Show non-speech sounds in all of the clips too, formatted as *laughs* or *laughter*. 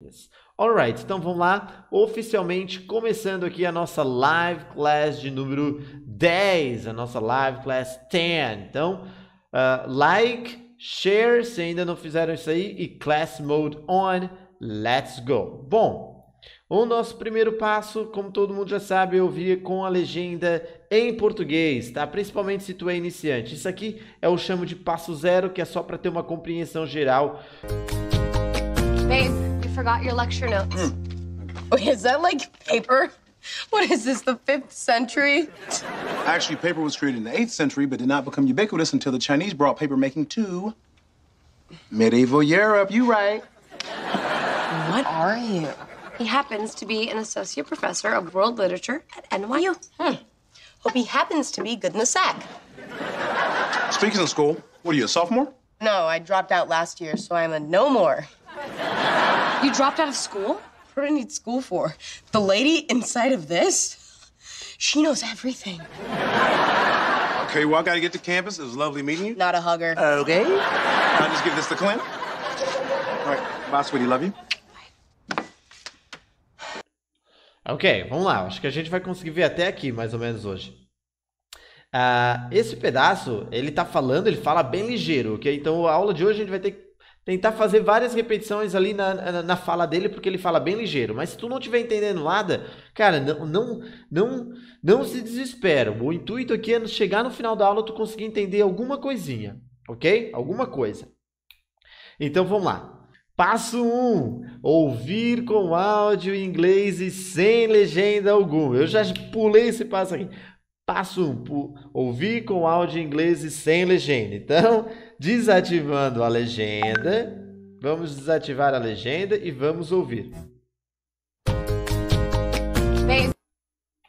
Yes. Alright, então vamos lá, oficialmente começando aqui a nossa live class de número 10, a nossa live class 10. Então, uh, like, share se ainda não fizeram isso aí e class mode on, let's go. Bom, o nosso primeiro passo, como todo mundo já sabe, eu vi com a legenda em português, tá? Principalmente se tu é iniciante. Isso aqui é o chamo de passo zero, que é só para ter uma compreensão geral. Bem forgot your lecture notes. Hmm. *laughs* Wait, is that like paper? *laughs* What is this, the fifth century? Actually, paper was created in the eighth century, but did not become ubiquitous until the Chinese brought paper making to medieval Europe. You right. *laughs* What are you? He happens to be an associate professor of world literature at NYU. Hmm. Hope he happens to be good in the sack. Speaking of school, what are you, a sophomore? No, I dropped out last year, so I'm a no more. You dropped out of school? What do I need school for? The lady inside of this? She knows everything. Okay, well, I gotta get to campus. It was lovely meeting you. Not a hugger. Okay. I'll just give this to Clint. All right, bye, sweetie. Love you. Ok, vamos lá. Acho que a gente vai conseguir ver até aqui, mais ou menos hoje. Uh, esse pedaço, ele tá falando, ele fala bem ligeiro, ok? Então a aula de hoje a gente vai ter que tentar fazer várias repetições ali na, na, na, fala dele, porque ele fala bem ligeiro. Mas se tu não estiver entendendo nada, cara, não, não, não, não se desespera. O intuito aqui é chegar no final da aula tu conseguir entender alguma coisinha, ok? Alguma coisa. Então vamos lá. Passo 1. Um, ouvir com áudio em inglês e sem legenda alguma. Eu já pulei esse passo aqui. Passo 1. Um, ouvir com áudio em inglês e sem legenda. Então, desativando a legenda. Vamos desativar a legenda e vamos ouvir.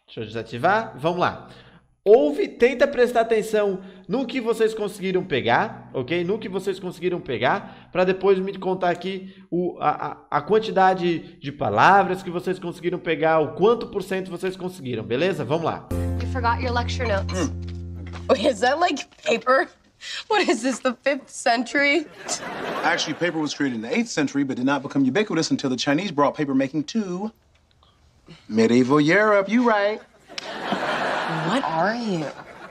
Deixa eu desativar. Vamos lá. Ouve, tenta prestar atenção no que vocês conseguiram pegar, ok? No que vocês conseguiram pegar, para depois me contar aqui o, a, a quantidade de palavras que vocês conseguiram pegar, o quanto por cento vocês conseguiram, beleza? Vamos lá. You forgot your lecture notes. Hmm. Is that like paper? What is this, the fifth century? Actually, paper was created in the eighth century, but did not become ubiquitous until the Chinese brought paper making to medieval Europe. You right. What are you?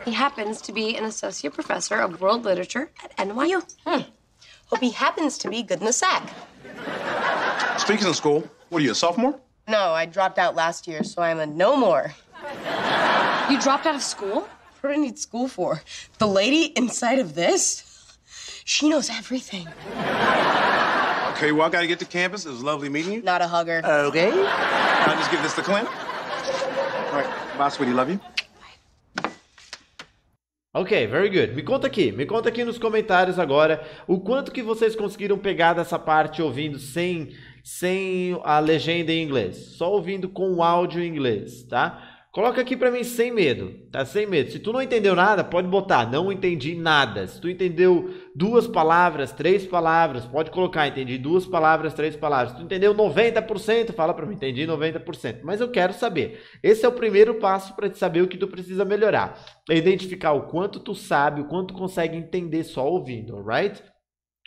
He happens to be an associate professor of world literature at NYU. Hmm. Hope he happens to be good in the sack. Speaking of school, what are you, a sophomore? No, I dropped out last year, so I'm a no more. You dropped out of school? what I need school for. The lady inside of this? She knows everything. Okay, well, I gotta get to campus. It was lovely meeting you. Not a hugger. Okay. I'll just give this to Clint. All right, bye, sweetie. Love you. Ok, very good. Me conta aqui, me conta aqui nos comentários agora o quanto que vocês conseguiram pegar dessa parte ouvindo sem, sem a legenda em inglês, só ouvindo com o áudio em inglês, tá? Coloca aqui para mim sem medo, tá? Sem medo. Se tu não entendeu nada, pode botar não entendi nada. Se tu entendeu duas palavras, três palavras, pode colocar entendi duas palavras, três palavras. Se tu entendeu 90%, fala para mim entendi 90%. Mas eu quero saber. Esse é o primeiro passo para te saber o que tu precisa melhorar. É identificar o quanto tu sabe, o quanto tu consegue entender só ouvindo, alright?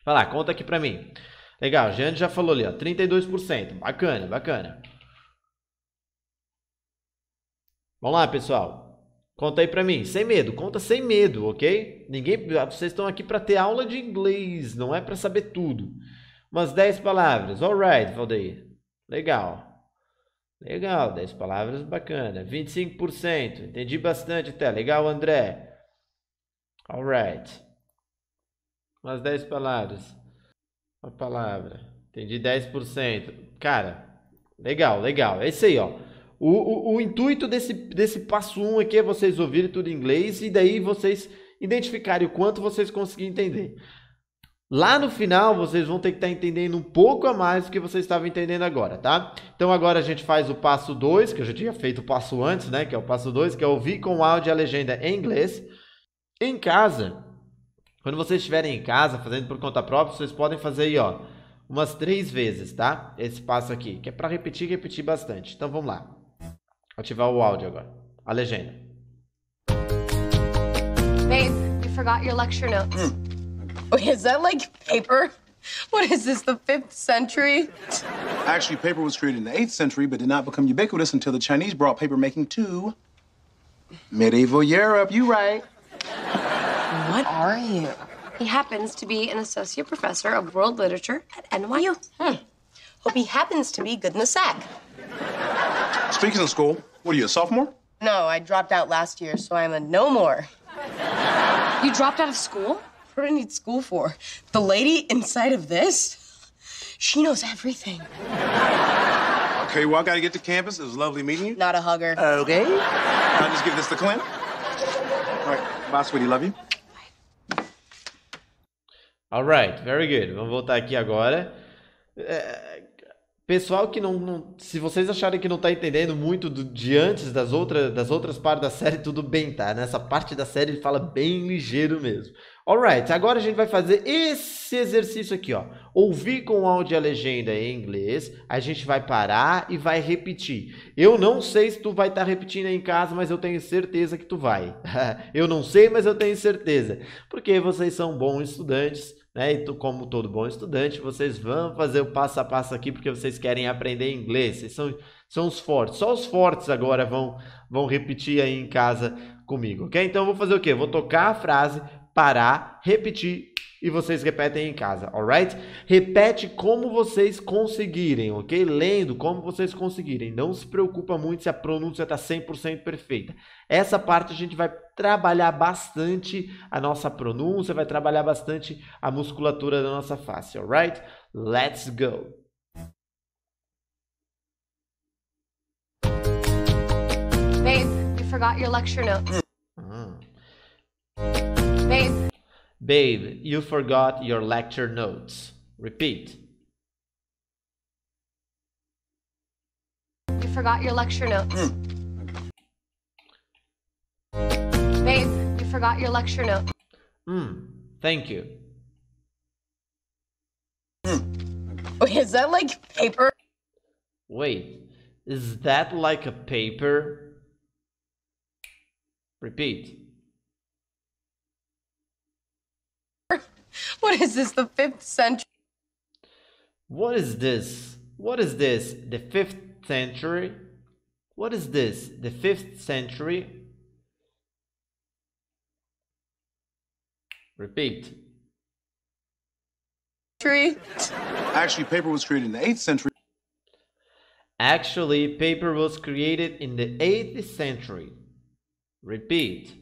Fala, conta aqui para mim. Legal, Jean já falou ali, ó, 32%. Bacana, bacana. Vamos lá, pessoal. Conta aí para mim, sem medo, conta sem medo, ok? Ninguém, vocês estão aqui para ter aula de inglês, não é para saber tudo. Umas 10 palavras. Alright, Valdeir. Legal. Legal, 10 palavras, bacana. 25%, entendi bastante até. Legal, André. Alright. Umas 10 palavras. Uma palavra. Entendi 10%. Cara, legal, legal. É isso aí, ó. O, o, o intuito desse, desse passo 1 um aqui é, é vocês ouvirem tudo em inglês e daí vocês identificarem o quanto vocês conseguirem entender. Lá no final, vocês vão ter que estar tá entendendo um pouco a mais do que vocês estavam entendendo agora, tá? Então agora a gente faz o passo 2, que eu já tinha feito o passo antes, né? Que é o passo 2, que é ouvir com o áudio a legenda em inglês. Em casa, quando vocês estiverem em casa, fazendo por conta própria, vocês podem fazer aí, ó, umas três vezes, tá? Esse passo aqui, que é para repetir, repetir bastante. Então vamos lá. Ativar o áudio agora. A legenda. Babe, you forgot your lecture notes. Hmm. Wait, is that like paper? What is this, the fifth century? Actually, paper was created in the eighth century, but did not become ubiquitous until the Chinese brought paper making to medieval Europe. You right. What are you? He happens to be an associate professor of world literature at NYU. Hmm. Hope he happens to be good in the sack. Speaking of school, what are you, a sophomore? No, I dropped out last year, so I'm a no more. You dropped out of school? What do I need school for? The lady inside of this? She knows everything. Okay, well, I gotta get to campus. It was lovely meeting you. Not a hugger. Okay. I'll just give this to Clint. All right, bye, sweetie. Love you. Alright, very good. Vamos voltar aqui agora. É, eh, Pessoal que não, não, Se vocês acharem que não tá entendendo muito do, de antes das, outras das outras partes da série, tudo bem, tá? Nessa parte da série ele fala bem ligeiro mesmo. Alright, agora a gente vai fazer esse exercício aqui, ó. Ouvir com áudio a legenda em inglês. A gente vai parar e vai repetir. Eu não sei se tu vai estar tá repetindo aí em casa, mas eu tenho certeza que tu vai. *laughs* eu não sei, mas eu tenho certeza. Porque vocês são bons estudantes né? E tu, como todo bom estudante, vocês vão fazer o passo a passo aqui porque vocês querem aprender inglês. Vocês são, são os fortes. Só os fortes agora vão, vão repetir aí em casa comigo, ok? Então eu vou fazer o quê? Eu vou tocar a frase, parar, repetir e vocês repetem em casa, alright? Repete como vocês conseguirem, ok? Lendo como vocês conseguirem. Não se preocupa muito se a pronúncia está 100% perfeita. Essa parte a gente vai trabalhar bastante a nossa pronúncia, vai trabalhar bastante a musculatura da nossa face, alright? Let's go! Babe, you forgot your lecture notes. Hum. Babe, you forgot your lecture notes. Repeat. You forgot your lecture notes. Hmm. Babe, you forgot your lecture notes. Mm. Thank you. Hmm. Wait, is that like paper? Wait, is that like a paper? Repeat. *laughs* what is this, the fifth century? What is this? What is this? The fifth century? What is this? The fifth century? Repeat. Actually, paper was created in the 8th century. Actually, paper was created in the 8th century. Repeat.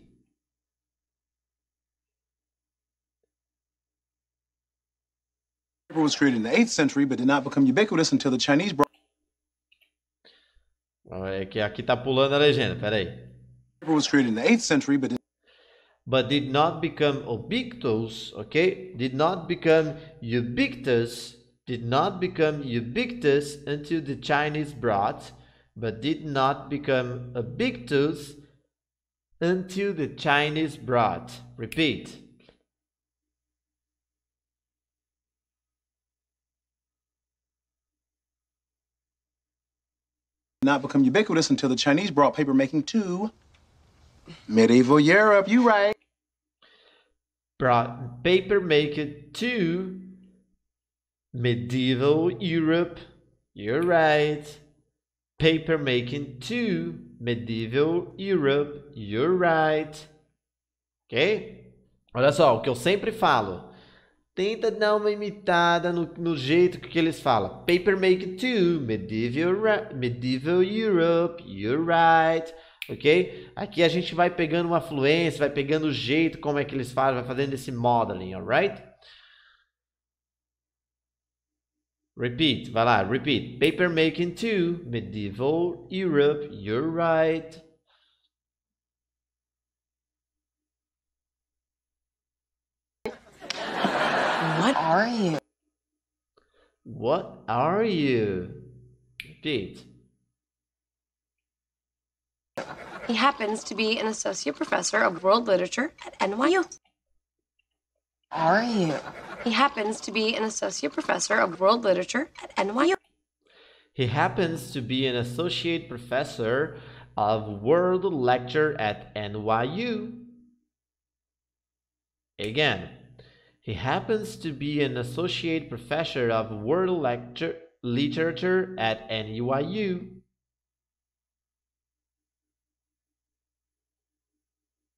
Paper was created in the 8th century but did not become ubiquitous until the Chinese brought É que aqui tá pulando a legenda, peraí. Paper was created in the 8th century but did but did not become ubiquitous, okay? Did not become ubiquitous, did not become ubiquitous until the Chinese brought, but did not become ubiquitous until the Chinese brought. Repeat. not become ubiquitous until the Chinese brought paper making to medieval Europe. You right. Brought paper making to medieval Europe. You're right. Paper making to medieval Europe. You're right. Ok? Olha só, o que eu sempre falo. tenta dar uma imitada no, no jeito que eles falam. Papermaking 2, medieval, medieval Europe, you're right. Ok? Aqui a gente vai pegando uma fluência, vai pegando o jeito como é que eles falam, vai fazendo esse modeling, alright? Repeat, vai lá, repeat. Papermaking 2, Medieval Europe, you're right. What are you? What are you? Repeat. He happens to be an associate professor of world literature at NYU. Are you? He happens to be an associate professor of world literature at NYU. He happens to be an associate professor of world lecture at NYU. Again, he happens to be an associate professor of world lecture, literature at NYU.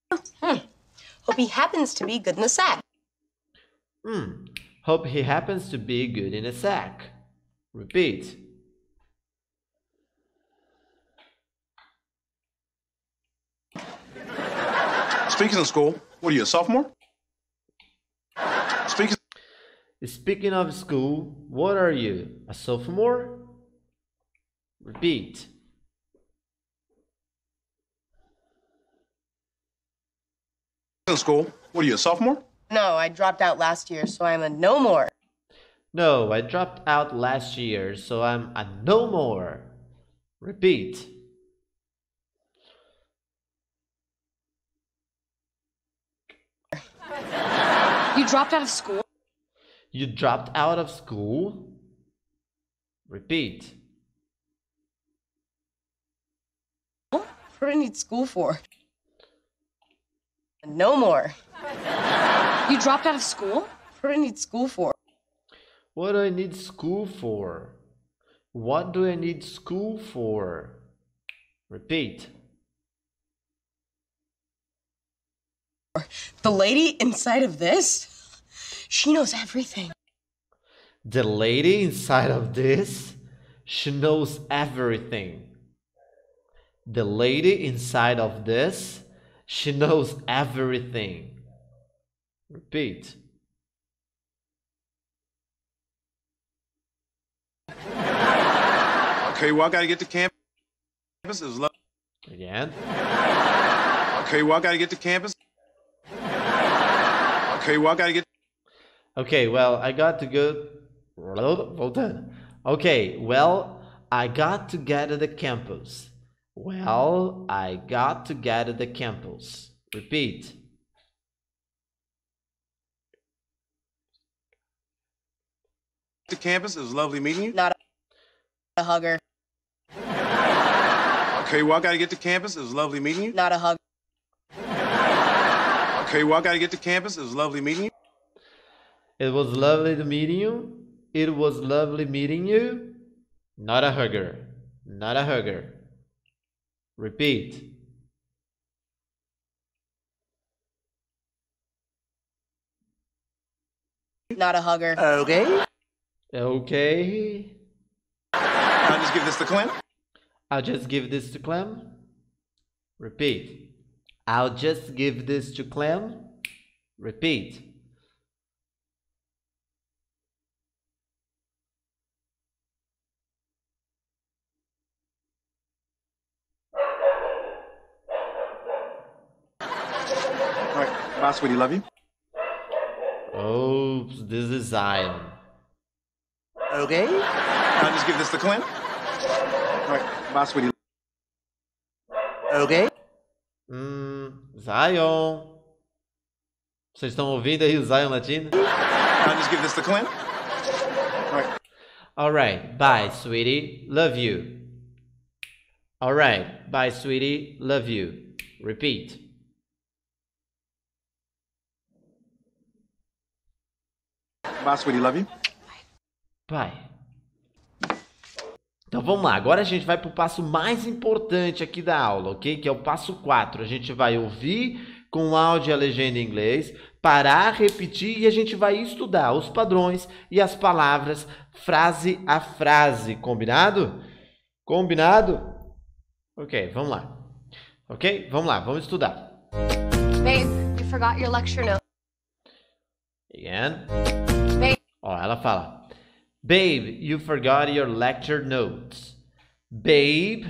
Oh, hmm. Hope he happens to be good in a sack. Hmm. Hope he happens to be good in a sack. Repeat. Speaking of school, what are you, a sophomore? Speaking Speaking of school, what are you? A sophomore? Repeat. In school, what are you, a sophomore? No, I dropped out last year, so I'm a no more. No, I dropped out last year, so I'm a no more. Repeat. You dropped out of school? You dropped out of school? Repeat. What do I need school for? No more. you dropped out of school? What do I need school for? What do I need school for? What do I need school for? Repeat. The lady inside of this, she knows everything. The lady inside of this, she knows everything. The lady inside of this, she knows everything. Repeat. Okay, well, I gotta get to campus. Again. Okay, well, I gotta get to campus. Okay, well, I gotta get. Okay, well, I got to go. Okay, well, I got to get to the campus. Well, I got to get to the campus. Repeat. The campus. It was lovely meeting you. Not a, a hugger. Okay, well, I gotta get to campus. It was lovely meeting you. Not a hugger. Okay, well, I got to get to campus. It was lovely meeting you. It was lovely to meeting you. It was lovely meeting you. Not a hugger. Not a hugger. Repeat. Not a hugger. Okay. Okay. I'll just give this to Clem. I'll just give this to Clem. Repeat. I'll just give this to Clem. Repeat. Right, last would you love you? Oops, this is Zion. Okay. I'll just give this to Clem. All right, boss, would you? Okay. Hum, Zion. Vocês estão ouvindo aí o Zion latino? I'll just give this to Clint. Alright. Alright, bye, sweetie. Love you. Alright, bye, sweetie. Love you. Repeat. Bye, sweetie. Love you. Bye. Então vamos lá, agora a gente vai para o passo mais importante aqui da aula, ok? Que é o passo 4. A gente vai ouvir com o áudio e a legenda em inglês, parar, repetir e a gente vai estudar os padrões e as palavras frase a frase, combinado? Combinado? Ok, vamos lá. Ok? Vamos lá, vamos estudar. Babe, you forgot your lecture note. Again. Babe. Ó, ela fala. Babe, you forgot your lecture notes. Babe,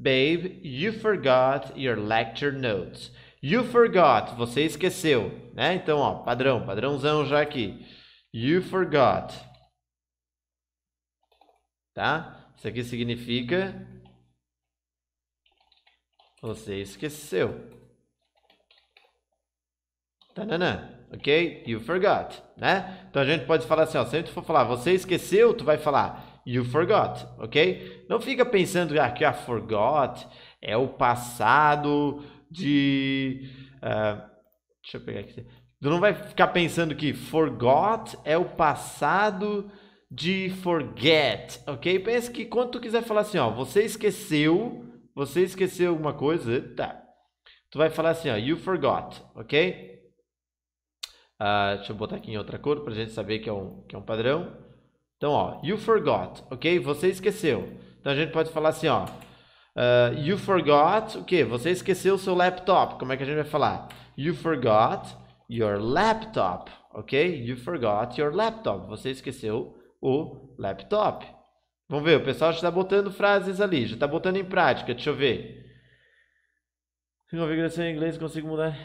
babe, you forgot your lecture notes. You forgot, você esqueceu, né? Então, ó, padrão, padrãozão já aqui. You forgot. Tá? Isso aqui significa você esqueceu. Tananã ok? You forgot, né? Então a gente pode falar assim, ó, sempre for falar você esqueceu, tu vai falar you forgot, ok? Não fica pensando ah, que a forgot é o passado de... Uh, deixa eu pegar aqui. Tu não vai ficar pensando que forgot é o passado de forget, ok? Pensa que quando tu quiser falar assim, ó, você esqueceu, você esqueceu alguma coisa, tá. Tu vai falar assim, ó, you forgot, ok? Uh, deixa eu botar aqui em outra cor para a gente saber que é, um, que é um padrão. Então, ó, you forgot, ok? Você esqueceu. Então a gente pode falar assim, ó. Uh, you forgot, o quê? Você esqueceu o seu laptop. Como é que a gente vai falar? You forgot your laptop, ok? You forgot your laptop. Você esqueceu o laptop. Vamos ver, o pessoal já está botando frases ali, já está botando em prática. Deixa eu ver. Se configuração em inglês, consigo mudar.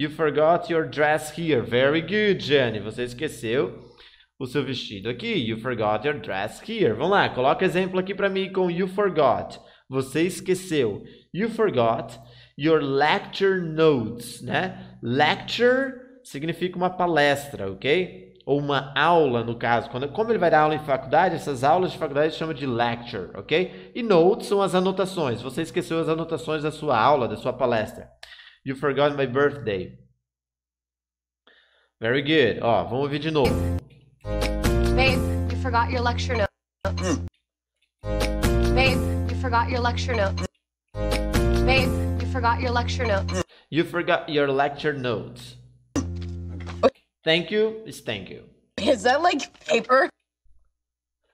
You forgot your dress here. Very good, Jane. Você esqueceu o seu vestido aqui. You forgot your dress here. Vamos lá, coloca exemplo aqui para mim com you forgot. Você esqueceu. You forgot your lecture notes, né? Lecture significa uma palestra, ok? Ou uma aula, no caso. Quando, como ele vai dar aula em faculdade, essas aulas de faculdade chama de lecture, ok? E notes são as anotações. Você esqueceu as anotações da sua aula, da sua palestra. You forgot my birthday. Very good. Ó, vamos ouvir de novo. Babe, you forgot your lecture notes. Babe, you forgot your lecture notes. Babe, you forgot your lecture notes. You forgot your lecture notes. Thank you is thank you. Is that like paper?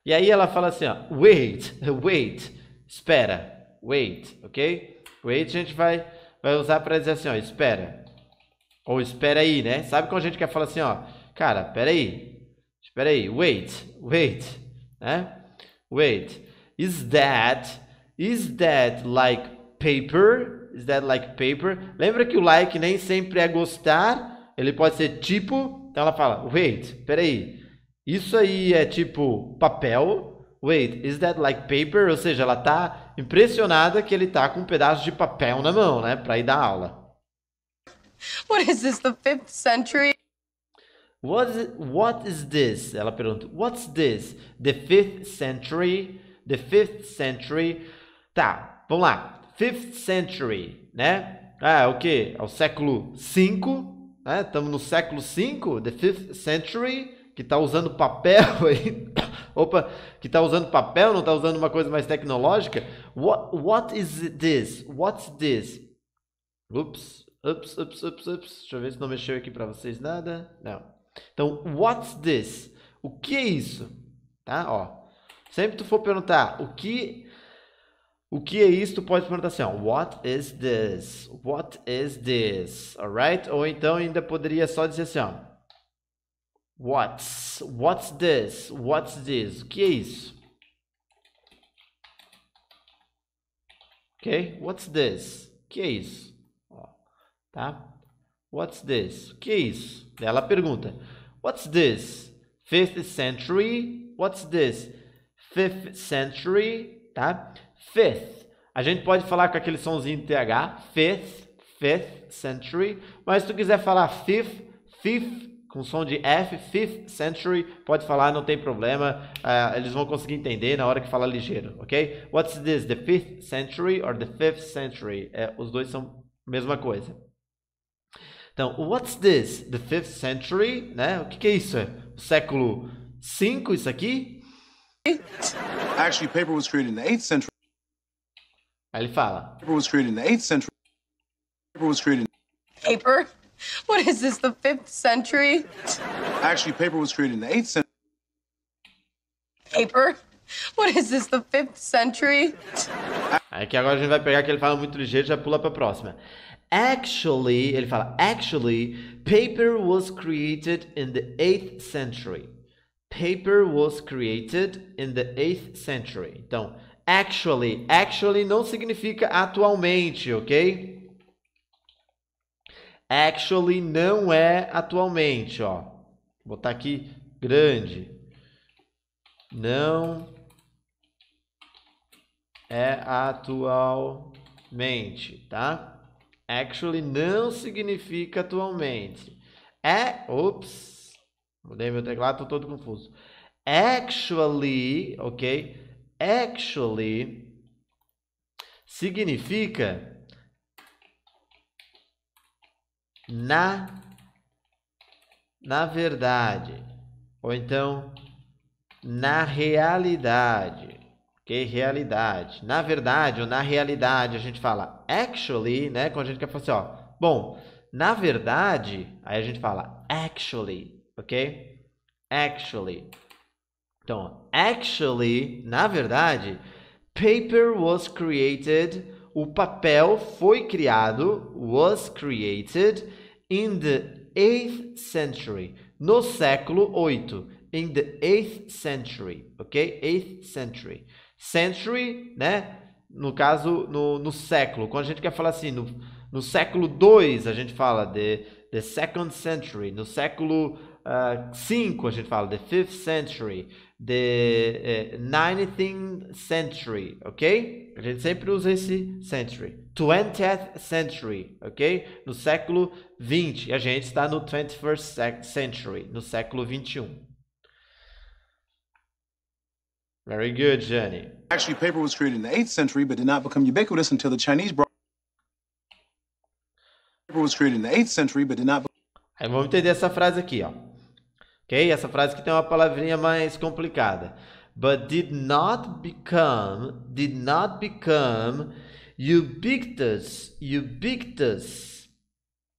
E aí ela fala assim, ó, wait, *laughs* wait, espera, wait, ok? Wait, a gente vai vai usar para dizer assim, ó, espera. Ou espera aí, né? Sabe quando a gente quer falar assim, ó, cara, espera aí. Espera aí, wait, wait, né? Wait. Is that is that like paper? Is that like paper? Lembra que o like nem sempre é gostar, ele pode ser tipo. Então ela fala, wait, espera aí. Isso aí é tipo papel? Wait, is that like paper? Ou seja, ela tá impressionada que ele tá com um pedaço de papel na mão, né? Pra ir dar aula. What is this, the fifth century? What is, what is this? Ela pergunta. What's this? The fifth century? The fifth century? Tá, vamos lá. Fifth century, né? Ah, é o quê? É o século 5, né? Estamos no século 5, the fifth century que está usando papel aí, *laughs* opa, que está usando papel, não está usando uma coisa mais tecnológica. What, what is this? What's this? Ups, ups, ups, ups, ups. Deixa eu ver se não mexeu aqui para vocês nada. Não. Então, what's this? O que é isso? Tá? Ó. Sempre tu for perguntar o que o que é isso, tu pode perguntar assim, ó, what is this? What is this? Alright? Ou então ainda poderia só dizer assim, ó, What's? What's this? What's this? O que é isso? Ok? What's this? O que é isso? Ó, tá? What's this? O que é isso? Ela pergunta. What's this? Fifth century. What's this? Fifth century. Tá? Fifth. A gente pode falar com aquele somzinho TH. Fifth. Fifth century. Mas se tu quiser falar fifth, fifth com som de F, Fifth Century, pode falar, não tem problema, uh, eles vão conseguir entender na hora que falar ligeiro, ok? What's this, the Fifth Century or the Fifth Century? É, os dois são a mesma coisa. Então, what's this, the Fifth Century, né? O que, que é isso? O século 5, isso aqui? Actually, paper was created in the 8th century. Aí ele fala. Paper was created in the 8th century. Paper was created in... Paper? *laughs* What is this, the fifth century? Actually, paper was created in the eighth century. Paper? What is this, the fifth century? Aqui agora a gente vai pegar que ele fala muito ligeiro, já pula pra próxima. Actually, ele fala, actually, paper was created in the 8th century. Paper was created in the 8th century. Então, actually, actually não significa atualmente, ok? actually não é atualmente, ó. Vou botar aqui grande. Não é atualmente, tá? Actually não significa atualmente. É, ops, mudei meu teclado, tô todo confuso. Actually, ok? Actually significa na na verdade, ou então na realidade. Que realidade? Na verdade ou na realidade, a gente fala actually, né? Quando a gente quer falar assim, ó, bom, na verdade, aí a gente fala actually, ok? Actually. Então, actually, na verdade, paper was created o papel foi criado, was created, in the 8th century, no século 8, in the 8th century, ok? 8th century. Century, né? No caso, no, no século. Quando a gente quer falar assim, no, no século 2, a gente fala the, the second century. No século 5, ah, a gente fala, the 5th century, the uh, eh, 19th century, ok? A gente sempre usa esse century. 20th century, ok? No século 20. A gente está no 21st century, no século 21. Very good, Jenny. Actually, paper was created in the 8th century, but did not become ubiquitous until the Chinese brought paper was created in the 8th century, but did not. Aí vamos entender essa frase aqui, ó. Ok? Essa frase que tem uma palavrinha mais complicada. But did not become, did not become ubiquitous, ubiquitous,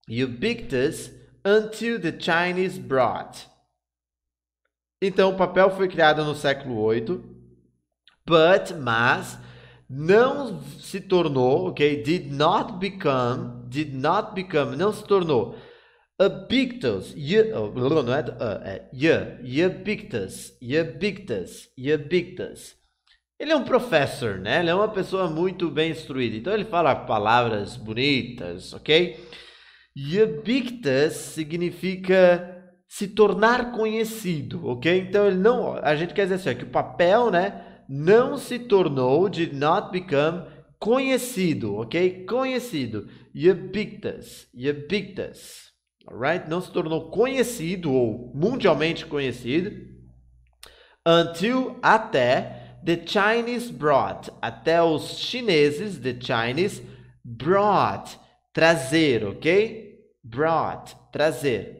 ubiquitous until the Chinese brought. Então, o papel foi criado no século VIII, but, mas, não se tornou, ok? Did not become, did not become, não se tornou Abictus, o oh, não é, ah, é ye, Abictus, Abictus, Ele é um professor, né? Ele é uma pessoa muito bem instruída. Então ele fala palavras bonitas, ok? Abictus significa se tornar conhecido, ok? Então ele não, a gente quer dizer assim, ó, que o papel, né, não se tornou, did not become conhecido, ok? Conhecido. Abictus, Abictus alright? Não se tornou conhecido ou mundialmente conhecido until até the Chinese brought, até os chineses, the Chinese brought, trazer, ok? Brought, trazer.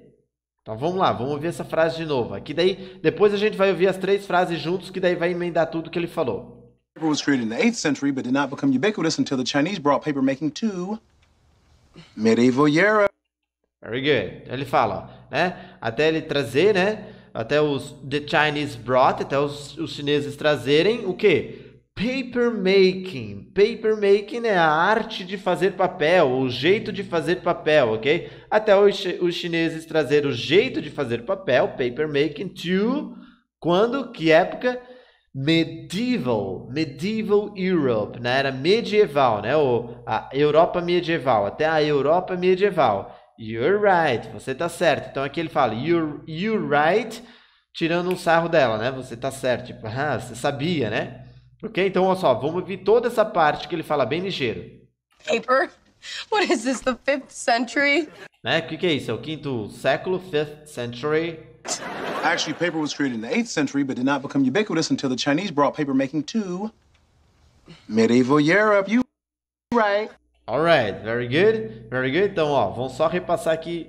Então vamos lá, vamos ouvir essa frase de novo. Aqui daí, depois a gente vai ouvir as três frases juntos, que daí vai emendar tudo que ele falou. Paper was created in the 8th century, but did not become ubiquitous until the Chinese brought papermaking making to medieval Europe. Very good. Então, ele fala, né? Até ele trazer, né? Até os the Chinese brought, até os, os chineses trazerem o quê? Papermaking. Papermaking é a arte de fazer papel, o jeito de fazer papel, ok? Até os, os chineses trazer o jeito de fazer papel, papermaking, to quando? Que época? Medieval, medieval Europe, né? era medieval, né? O a Europa medieval, até a Europa medieval you're right, você tá certo. Então aqui ele fala, you're, you're right, tirando um sarro dela, né? Você tá certo, tipo, ah, você sabia, né? Ok? Então, olha só, vamos ouvir toda essa parte que ele fala bem ligeiro. Paper? What is this, the fifth century? Né? O que, que é isso? É o quinto século, fifth century? Actually, paper was created in the 8th century, but did not become ubiquitous until the Chinese brought paper making to medieval Europe. You right. Alright, very good, very good. Então, ó, vamos só repassar aqui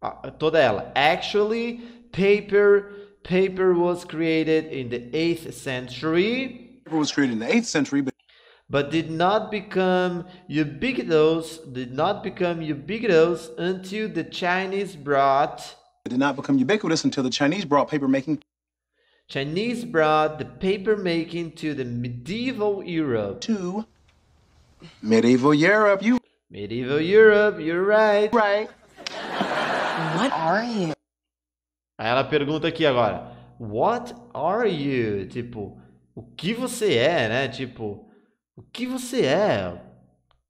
ah, toda ela. Actually, paper paper was created in the 8th century. Paper was created in the 8th century, but but did not become ubiquitous did not become ubiquitous until the Chinese brought it did not become ubiquitous until the Chinese brought paper making Chinese brought the paper making to the medieval Europe to Medieval Europe, you. Medieval Europe, you're right. Right. What are you? Aí ela pergunta aqui agora. What are you? Tipo, o que você é, né? Tipo, o que você é?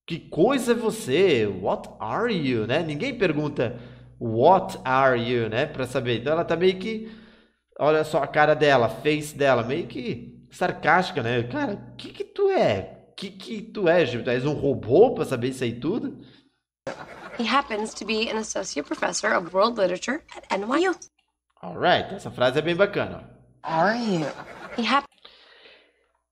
Que coisa é você? What are you, né? Ninguém pergunta what are you, né? Pra saber. Então ela tá meio que. Olha só a cara dela, face dela, meio que sarcástica, né? Cara, o que que tu é? que que tu és? Tu és um robô para saber isso aí tudo? He happens to be an associate professor of world literature at NYU. Alright, essa frase é bem bacana. Are you? He, happens.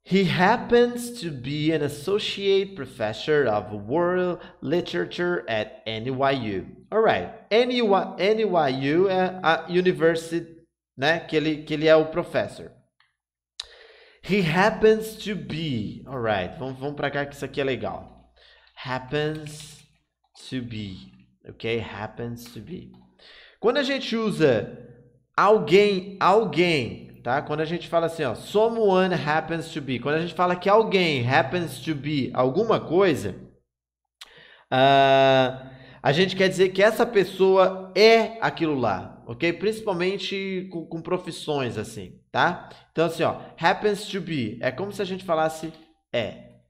He happens to be an associate professor of world literature at NYU. Alright, NYU, NYU é a university, né? Que ele, que ele é o professor. He happens to be. Alright, vamos, vamos para cá que isso aqui é legal. Happens to be. Ok? Happens to be. Quando a gente usa alguém, alguém, tá? Quando a gente fala assim, ó, someone happens to be. Quando a gente fala que alguém happens to be alguma coisa, uh, a gente quer dizer que essa pessoa é aquilo lá ok? Principalmente com, com, profissões, assim, tá? Então, assim, ó, happens to be. É como se a gente falasse é.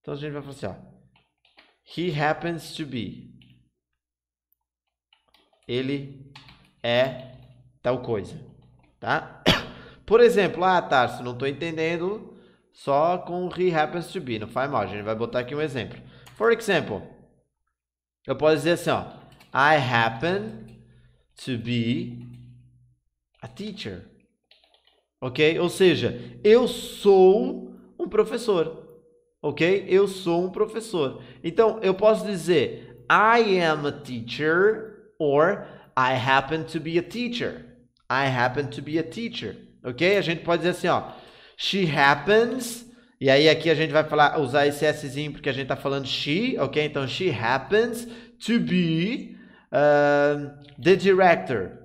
Então, a gente vai falar assim, ó. He happens to be. Ele é tal coisa, tá? *coughs* Por exemplo, ah, Tarso, não estou entendendo só com he happens to be. Não faz mal, a gente vai botar aqui um exemplo. For example, eu posso dizer assim, ó. I happen to be a teacher. Ok? Ou seja, eu sou um professor. Ok? Eu sou um professor. Então, eu posso dizer I am a teacher or I happen to be a teacher. I happen to be a teacher. Ok? A gente pode dizer assim, ó. She happens. E aí aqui a gente vai falar, usar esse Szinho porque a gente tá falando she, ok? Então, she happens to be uh, the director.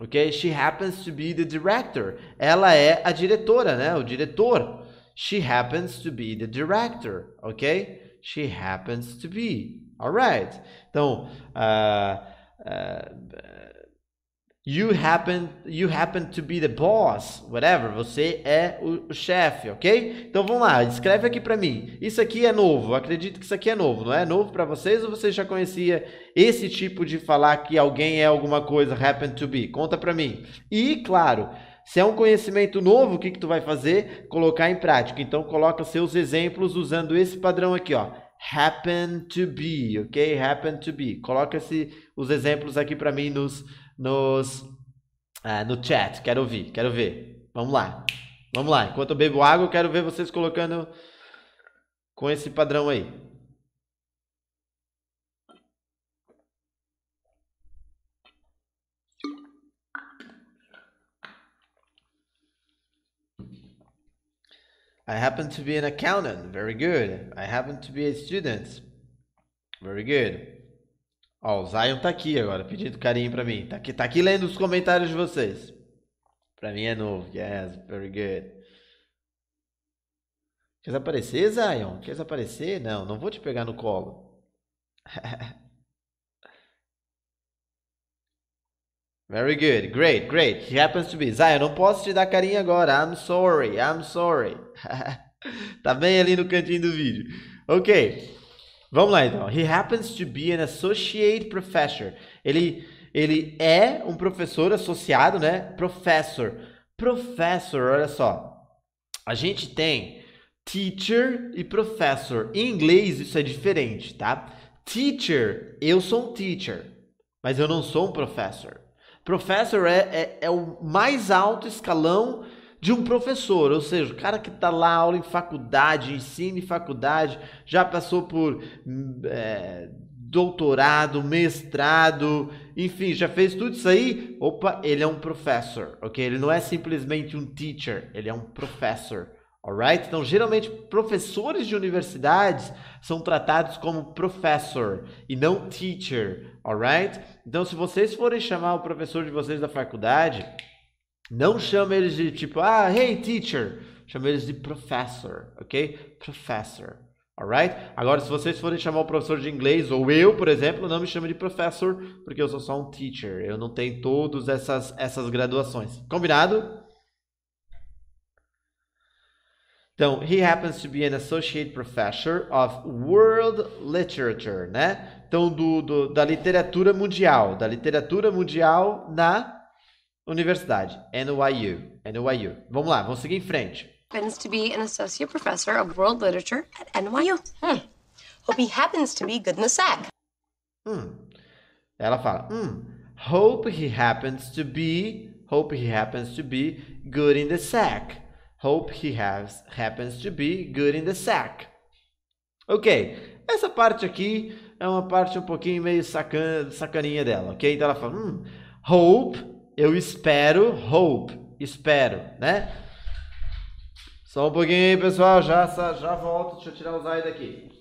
Ok? She happens to be the director. Ela é a diretora, né? O diretor. She happens to be the director. Ok? She happens to be. Alright. Então, uh, uh, You happen, you happen to be the boss, whatever. Você é o, o chefe, ok? Então vamos lá, escreve aqui para mim. Isso aqui é novo. Acredito que isso aqui é novo, não é novo para vocês ou você já conhecia esse tipo de falar que alguém é alguma coisa happen to be? Conta para mim. E claro, se é um conhecimento novo, o que que tu vai fazer? Colocar em prática. Então coloca seus exemplos usando esse padrão aqui, ó happen to be, ok? Happen to be. Coloca os exemplos aqui para mim nos nos, uh, no chat. Quero ouvir, quero ver. Vamos lá. Vamos lá. Enquanto eu bebo água, eu quero ver vocês colocando com esse padrão aí. I happen to be an accountant. Very good. I happen to be a student. Very good. Ó, o Zion tá aqui agora, pedindo carinho pra mim. Tá aqui, tá aqui lendo os comentários de vocês. Pra mim é novo. Yes, very good. Queres aparecer, Zion? Queres aparecer? Não, não vou te pegar no colo. *laughs* Very good, great, great. He happens to be. Zion, não posso te dar carinho agora. I'm sorry, I'm sorry. *laughs* tá bem ali no cantinho do vídeo. Ok. Vamos lá então. He happens to be an associate professor. Ele, ele é um professor associado, né? Professor. Professor, olha só. A gente tem teacher e professor. Em inglês isso é diferente, tá? Teacher, eu sou um teacher, mas eu não sou um professor. Professor é, é, é o mais alto escalão de um professor, ou seja, o cara que está lá aula em faculdade, ensina em faculdade, já passou por hum, é, doutorado, mestrado, enfim, já fez tudo isso aí. Opa, ele é um professor, ok? Ele não é simplesmente um teacher, ele é um professor. Alright? Então, geralmente, professores de universidades são tratados como professor e não teacher. Alright? Então, se vocês forem chamar o professor de vocês da faculdade, não chama eles de tipo, ah, hey teacher. Chama eles de professor, ok? Professor. Alright? Agora, se vocês forem chamar o professor de inglês, ou eu, por exemplo, não me chame de professor, porque eu sou só um teacher. Eu não tenho todas essas, essas graduações. Combinado? Então, he happens to be an associate professor of world literature, né? Então, do, do da literatura mundial. Da literatura mundial na Universidade, NYU, NYU. Vamos lá, vamos seguir em frente. Happens to be an associate professor of world literature at NYU. Hmm. Hope he happens to be good in the sack. Hum. Ela fala, hum. Hope he happens to be, hope he happens to be good in the sack. Hope he has, happens to be good in the sack. Ok, essa parte aqui é uma parte um pouquinho meio sacaninha dela, ok? Então ela fala, hum, hope eu espero, hope, espero, né? Só um pouquinho aí, pessoal, já, já volto, deixa eu tirar o aí daqui.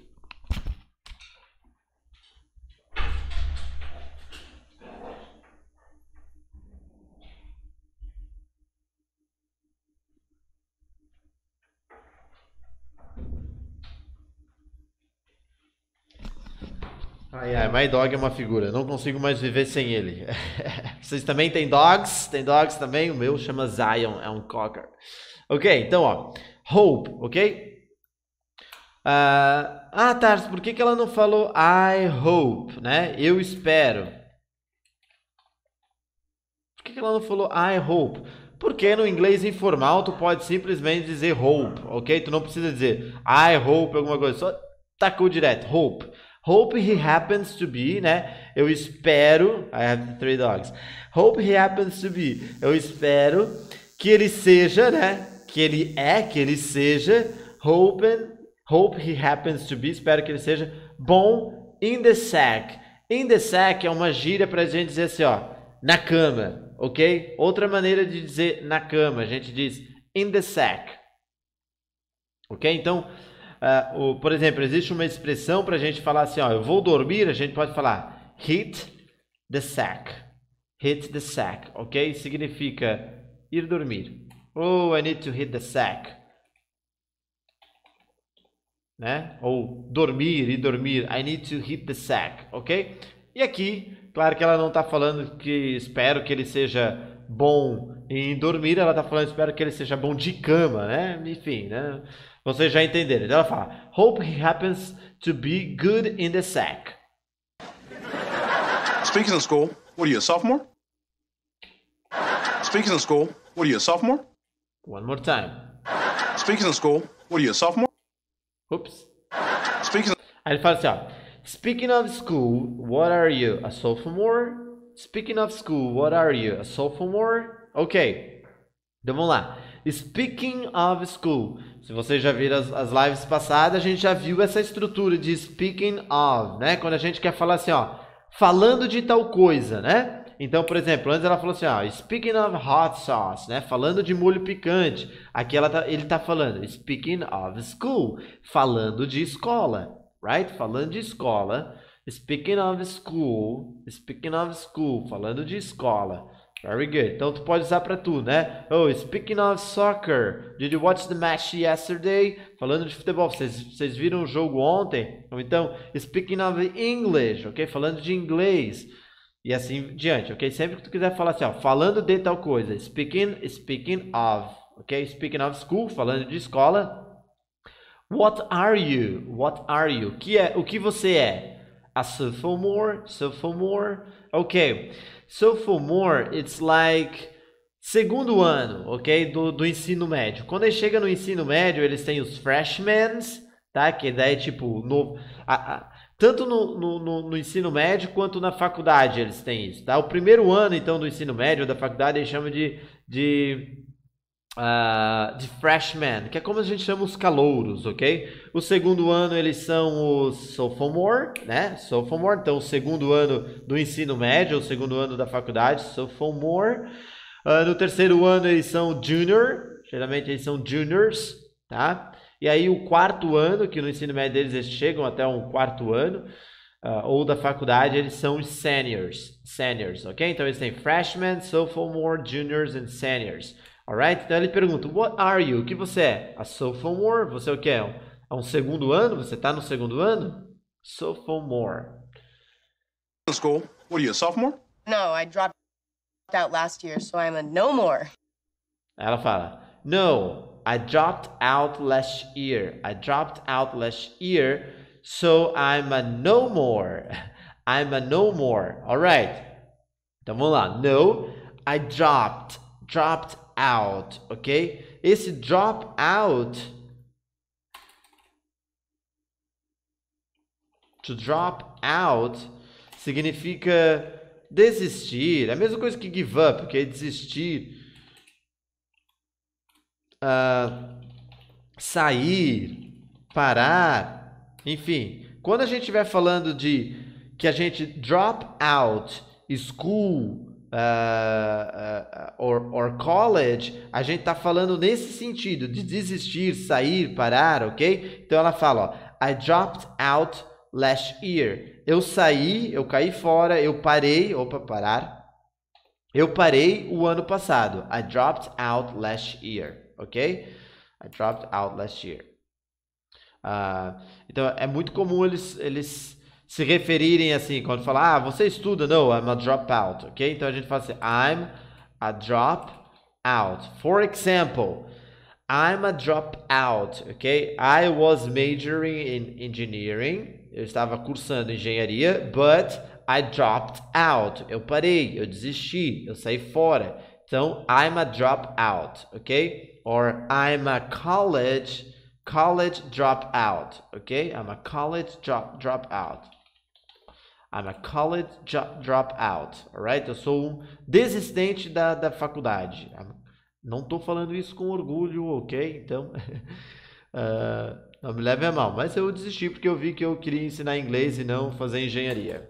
Ai, é, ai, my dog é uma figura, não consigo mais viver sem ele. *laughs* Vocês também têm dogs? Tem dogs também? O meu chama Zion, é um cocker. Ok, então, ó. Hope, ok? Uh, ah, ah Tars, tá. por que, que ela não falou I hope, né? Eu espero. Por que, que ela não falou I hope? Porque no inglês informal tu pode simplesmente dizer hope, ok? Tu não precisa dizer I hope alguma coisa, só tacou direto, hope. Hope he happens to be, né? Eu espero. I have three dogs. Hope he happens to be. Eu espero que ele seja, né? Que ele é, que ele seja. Hope, hope he happens to be. Espero que ele seja bom in the sack. In the sack é uma gíria para a gente dizer assim, ó, na cama, ok? Outra maneira de dizer na cama, a gente diz in the sack. Ok? Então, uh, o, por exemplo, existe uma expressão para a gente falar assim, ó, eu vou dormir, a gente pode falar hit the sack. Hit the sack, ok? Significa ir dormir. Oh, I need to hit the sack. Né? Ou dormir e dormir. I need to hit the sack, ok? E aqui, claro que ela não está falando que espero que ele seja bom em dormir, ela está falando espero que ele seja bom de cama, né? Enfim, né? Vocês já entenderam. Ela fala: Hope he happens to be good in the sack. Speaking of school, what are you, a sophomore? Speaking of school, what are you, a sophomore? One more time. Speaking of school, what are you, a sophomore? Oops. Speaking of... Aí ele fala assim, ó. Speaking of school, what are you, a sophomore? Speaking of school, what are you, a sophomore? Ok. Então vamos lá. Speaking of school, se vocês já viram as, as lives passadas, a gente já viu essa estrutura de speaking of, né? Quando a gente quer falar assim, ó, falando de tal coisa, né? Então, por exemplo, antes ela falou assim, ó, speaking of hot sauce, né? Falando de molho picante. Aqui ela tá, ele tá falando, speaking of school, falando de escola, right? Falando de escola. Speaking of school, speaking of school, falando de escola. Very good. Então tu pode usar para tudo, né? Oh, speaking of soccer, did you watch the match yesterday? Falando de futebol, vocês, vocês viram o jogo ontem? Ou então, então, speaking of English, ok? Falando de inglês. E assim diante, ok? Sempre que tu quiser falar assim, ó, falando de tal coisa. Speaking, speaking of, ok? Speaking of school, falando de escola. What are you? What are you? Que é, o que você é? a ah, sophomore, sophomore. Okay, sophomore, it's like segundo ano, ok? Do, do ensino médio. Quando eles chegam no ensino médio, eles têm os freshmen, tá? Que daí, tipo, no, a, a, tanto no, no, no, ensino médio quanto na faculdade eles têm isso, tá? O primeiro ano, então, do ensino médio, da faculdade, eles chamam de, de uh, de freshman, que é como a gente chama os calouros, ok? O segundo ano eles são os sophomore, né? Sophomore, então o segundo ano do ensino médio, o segundo ano da faculdade, sophomore. Uh, no terceiro ano eles são junior, geralmente eles são juniors, tá? E aí o quarto ano, que no ensino médio deles eles chegam até um quarto ano, Uh, ou da faculdade, eles são os seniors, seniors, ok? Então eles têm freshmen, sophomore, juniors and seniors. Alright? Então ele pergunta, what are you? O que você é? A sophomore? Você é o que é? É um segundo ano? Você está no segundo ano? Sophomore. School. What are you, a sophomore? No, I dropped out last year, so I'm a no more. Ela fala, no, I dropped out last year. I dropped out last year, so I'm a no more. *laughs* I'm a no more. Alright. Então vamos lá. No, I dropped. Dropped out, ok? Esse drop out To drop out significa desistir. É a mesma coisa que give up, que é desistir. Uh, sair, parar. Enfim, quando a gente estiver falando de que a gente drop out, school, uh, or, or college, a gente está falando nesse sentido, de desistir, sair, parar, ok? Então ela fala, ó, I dropped out last year. Eu saí, eu caí fora, eu parei, opa, parar. Eu parei o ano passado. I dropped out last year, ok? I dropped out last year. Uh, então é muito comum eles, eles se referirem assim, quando falar, ah, você estuda, não, I'm a dropout, ok? Então a gente fala assim, I'm a dropout. For example, I'm a dropout, ok? I was majoring in engineering, eu estava cursando engenharia, but I dropped out, eu parei, eu desisti, eu saí fora. Então, I'm a dropout, ok? Or I'm a college college dropout, ok? I'm a college drop dropout. I'm a college dropout, alright? Eu sou um desistente da, da faculdade. Não estou falando isso com orgulho, ok? Então, uh, *laughs* não me leve a mal. Mas eu desisti porque eu vi que eu queria ensinar inglês e não fazer engenharia.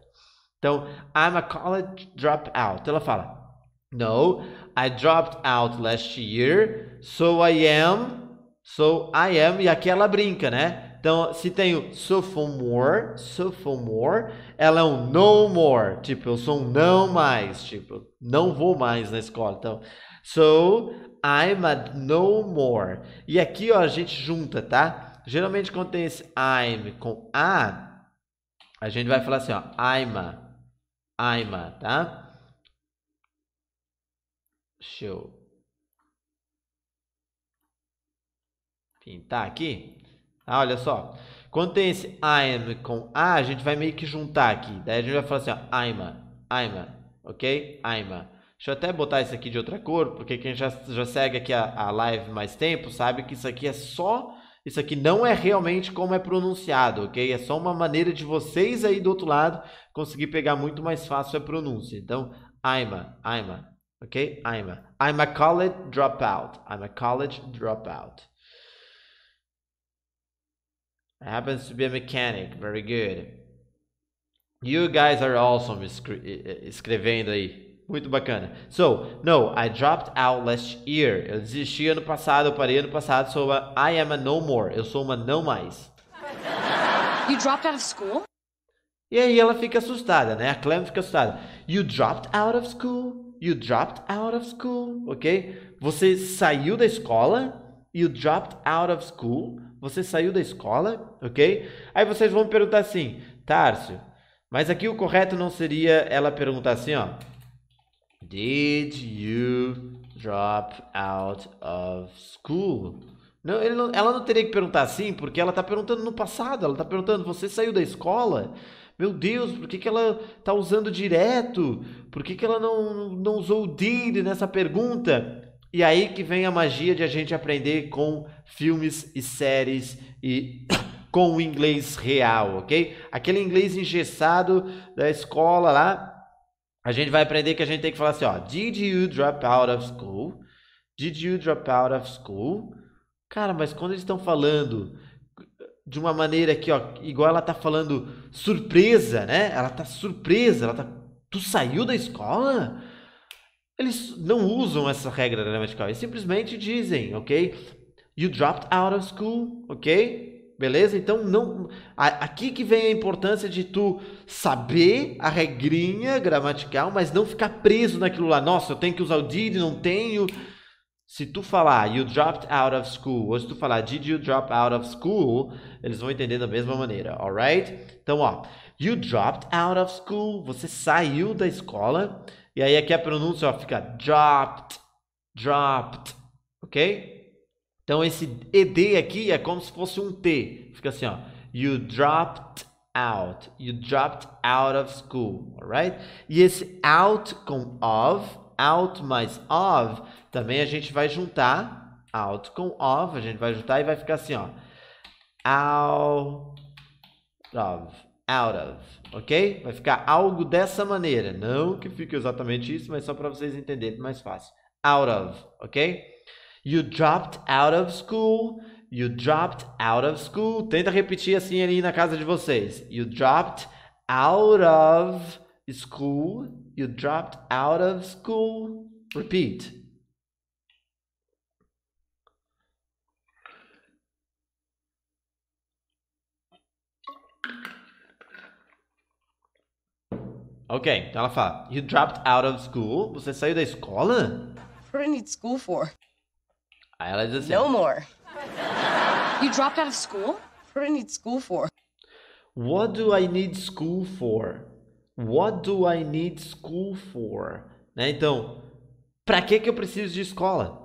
Então, I'm a college dropout. Então, ela fala, No, I dropped out last year, so I am, so I am. E aqui ela brinca, né? Então, se tem o sophomore, sophomore, ela é um no more, tipo, eu sou um não mais, tipo, não vou mais na escola. Então, so I'm a no more. E aqui, ó, a gente junta, tá? Geralmente quando tem esse I'm com a, a gente vai falar assim, ó, I'm a, I'm a, tá? Show. pintar aqui. Ah, olha só. Quando tem esse I'm com A, a gente vai meio que juntar aqui. Daí a gente vai falar assim, ó, I'm a, I'm a, ok? I'm a. Deixa eu até botar isso aqui de outra cor, porque quem já, já segue aqui a, a live mais tempo sabe que isso aqui é só... Isso aqui não é realmente como é pronunciado, ok? É só uma maneira de vocês aí do outro lado conseguir pegar muito mais fácil a pronúncia. Então, I'm a, I'm a, ok? I'm a. I'm a college dropout. I'm a college dropout happens to be a mechanic. Very good. You guys are awesome escrevendo aí. Muito bacana. So, no, I dropped out last year. Eu desisti ano passado, eu parei ano passado. Sou uma uh, I am a no more. Eu sou uma não mais. *laughs* You dropped out of school? E aí ela fica assustada, né? A Clem fica assustada. You dropped out of school? You dropped out of school, ok? Você saiu da escola? You dropped out of school? Você saiu da escola, ok? Aí vocês vão perguntar assim, Tárcio, mas aqui o correto não seria ela perguntar assim, ó. Did you drop out of school? Não, não, ela não teria que perguntar assim, porque ela está perguntando no passado. Ela está perguntando, você saiu da escola? Meu Deus, por que, que ela está usando direto? Por que, que ela não, não usou o did nessa pergunta? E aí que vem a magia de a gente aprender com filmes e séries e *coughs* com o inglês real, ok? Aquele inglês engessado da escola lá, a gente vai aprender que a gente tem que falar assim, ó, did you drop out of school? Did you drop out of school? Cara, mas quando eles estão falando de uma maneira aqui, ó, igual ela tá falando surpresa, né? Ela tá surpresa, ela tá. Tu saiu da escola? eles não usam essa regra gramatical, eles simplesmente dizem, ok? You dropped out of school, ok? Beleza? Então não, aqui que vem a importância de tu saber a regrinha gramatical, mas não ficar preso naquilo lá. Nossa, eu tenho que usar o did, não tenho. Se tu falar you dropped out of school, ou se tu falar did you drop out of school, eles vão entender da mesma maneira, alright? Então, ó, you dropped out of school, você saiu da escola. E aí aqui a pronúncia ó, fica dropped, dropped, ok? Então esse ED aqui é como se fosse um T. Fica assim, ó. You dropped out. You dropped out of school, alright? E esse out com of, out mais of, também a gente vai juntar out com of, a gente vai juntar e vai ficar assim, ó. Out of out of, ok? Vai ficar algo dessa maneira. Não que fique exatamente isso, mas só para vocês entenderem mais fácil. Out of, ok? You dropped out of school. You dropped out of school. Tenta repetir assim ali na casa de vocês. You dropped out of school. You dropped out of school. Repeat. Ok, então ela fala: You dropped out of school? Você saiu da escola? What do I need school for? Aí ela diz assim: No more. You dropped out of school? What do I need school for? What do I need school for? What do I need school for? Né? Então, para que que eu preciso de escola?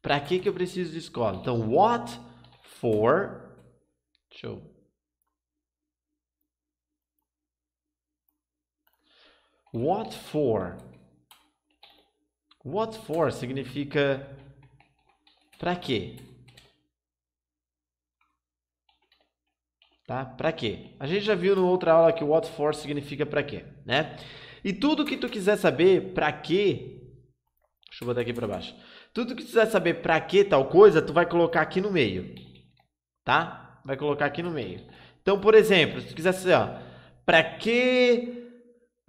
Para que que eu preciso de escola? Então, what for? Show What for? What for significa para quê? Tá? Para quê? A gente já viu na outra aula que what for significa para quê, né? E tudo que tu quiser saber para quê? Deixa eu botar aqui para baixo. Tudo que tu quiser saber para quê tal coisa, tu vai colocar aqui no meio. Tá? Vai colocar aqui no meio. Então, por exemplo, se tu quiser saber, ó, para que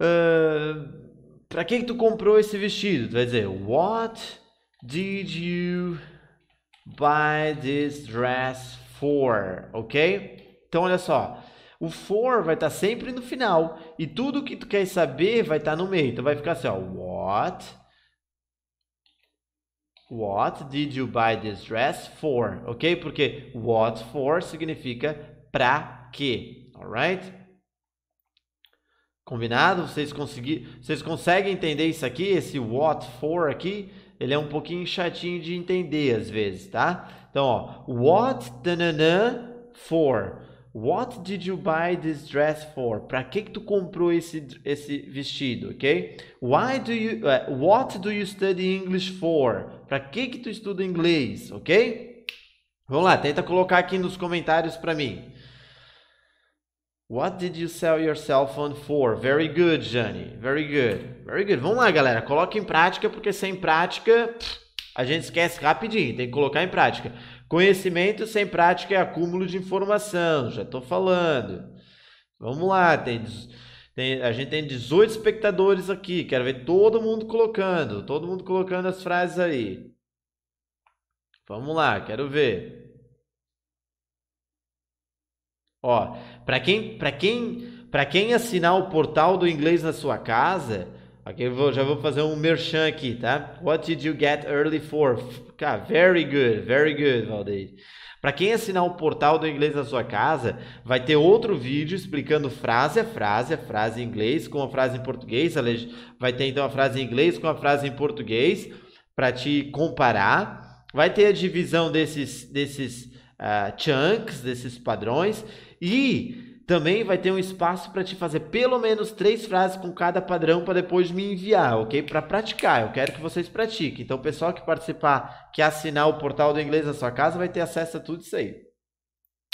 Uh, ah, para quem tu comprou esse vestido? Tu vai dizer, What did you buy this dress for? Ok? Então olha só. O for vai estar tá sempre no final. E tudo que tu quer saber vai estar tá no meio. Então vai ficar assim, ó. What? What did you buy this dress for? Ok? Porque what for significa pra quê. Alright? Combinado? Vocês, consegui... Vocês conseguem entender isso aqui? Esse what for aqui? Ele é um pouquinho chatinho de entender às vezes, tá? Então, ó, what tanana for? What did you buy this dress for? Para que que tu comprou esse esse vestido, ok? Why do you uh, What do you study English for? Para que que tu estuda inglês, ok? Vamos lá, tenta colocar aqui nos comentários para mim. What did you sell your cell phone for? Very good, Jane. Very good. Very good. Vamos lá, galera. Coloque em prática, porque sem prática a gente esquece rapidinho. Tem que colocar em prática. Conhecimento sem prática é acúmulo de informação. Já estou falando. Vamos lá. Tem, tem, a gente tem 18 espectadores aqui. Quero ver todo mundo colocando. Todo mundo colocando as frases aí. Vamos lá. Quero ver. Ó, para quem, para quem, para quem assinar o portal do inglês na sua casa, aqui já vou fazer um merchan aqui, tá? What did you get early for? Cara, very good, very good, Valdeir. Para quem assinar o portal do inglês na sua casa, vai ter outro vídeo explicando frase a frase, a frase em inglês com a frase em português, vai ter então a frase em inglês com a frase em português para te comparar. Vai ter a divisão desses desses uh, chunks, desses padrões e também vai ter um espaço para te fazer pelo menos três frases com cada padrão para depois me enviar, ok? Para praticar, eu quero que vocês pratiquem. Então, o pessoal que participar, que assinar o portal do inglês na sua casa, vai ter acesso a tudo isso aí.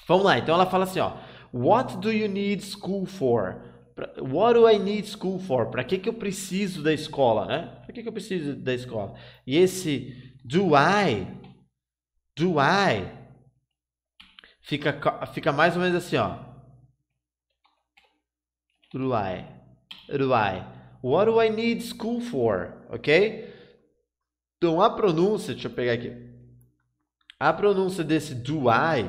Vamos lá, então ela fala assim, ó. What do you need school for? What do I need school for? Para que, que eu preciso da escola, né? Para que, que eu preciso da escola? E esse do I, do I, Fica, fica mais ou menos assim, ó. Do I? Do I? What do I need school for? Ok? Então a pronúncia, deixa eu pegar aqui. A pronúncia desse do I,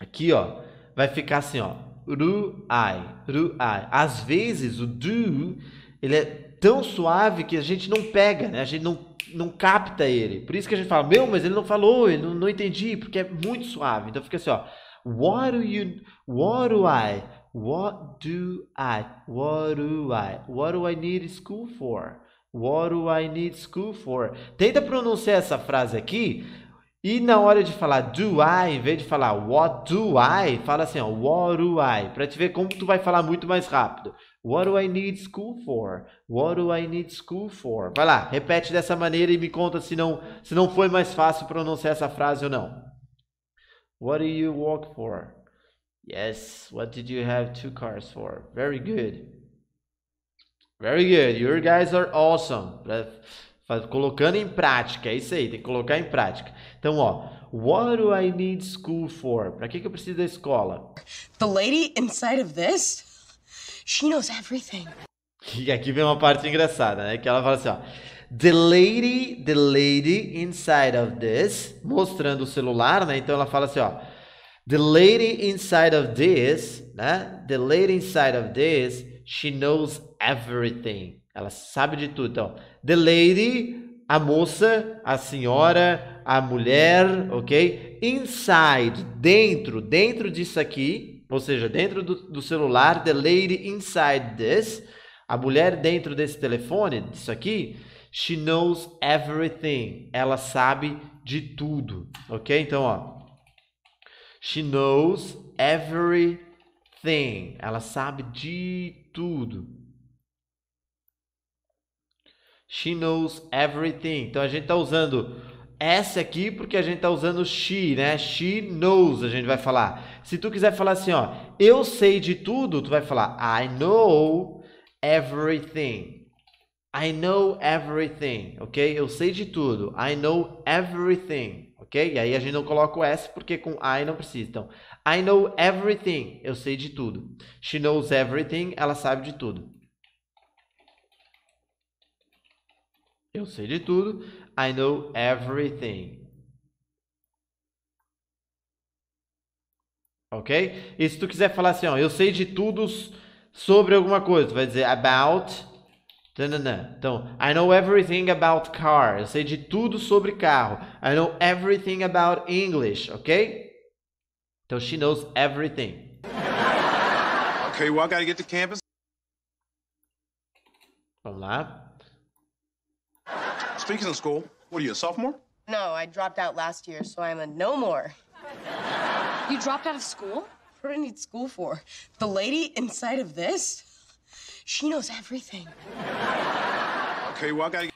aqui, ó, vai ficar assim, ó. Do I, do I. Às vezes o do, ele é tão suave que a gente não pega, né? A gente não não capta ele. Por isso que a gente fala, meu, mas ele não falou, ele não, não entendi, porque é muito suave. Então fica assim, ó. What do you what do I what do I what do I what do I need school for? What do I need school for? Tenta pronunciar essa frase aqui e na hora de falar do I, em vez de falar what do I, fala assim, ó, what do I, para te ver como tu vai falar muito mais rápido. What do I need school for? What do I need school for? Vai lá, repete dessa maneira e me conta se não, se não foi mais fácil pronunciar essa frase ou não. What do you walk for? Yes, what did you have two cars for? Very good. Very good. Your guys are awesome. Colocando em prática, é isso aí, tem que colocar em prática. Então, ó, what do I need school for? Para que que eu preciso da escola? The lady inside of this? She knows everything. E aqui vem uma parte engraçada, né? Que ela fala assim, ó. The lady, the lady inside of this, mostrando o celular, né? Então ela fala assim, ó. The lady inside of this, né? The lady inside of this, she knows everything. Ela sabe de tudo. Então, the lady, a moça, a senhora, a mulher, ok? Inside, dentro, dentro disso aqui, ou seja, dentro do, do celular, the lady inside this, a mulher dentro desse telefone, disso aqui, she knows everything. Ela sabe de tudo, ok? Então, ó. She knows everything. Ela sabe de tudo. She knows everything. Então, a gente está usando S aqui porque a gente está usando she, né? She knows, a gente vai falar. Se tu quiser falar assim, ó, eu sei de tudo, tu vai falar I know everything. I know everything, ok? Eu sei de tudo. I know everything, ok? E aí a gente não coloca o S porque com I não precisa. Então, I know everything, eu sei de tudo. She knows everything, ela sabe de tudo. Eu sei de tudo. I know everything. Ok? E se tu quiser falar assim, ó, eu sei de tudo sobre alguma coisa, tu vai dizer about. Então, I know everything about car. Eu sei de tudo sobre carro. I know everything about English, ok? Então, she knows everything. *laughs* Okay, well, I gotta get to campus. Vamos lá. Speaking of school, what are you, a sophomore? No, I dropped out last year, so I'm a no more. You dropped out of school? What do I need school for? The lady inside of this? She knows everything. Okay, well, I gotta...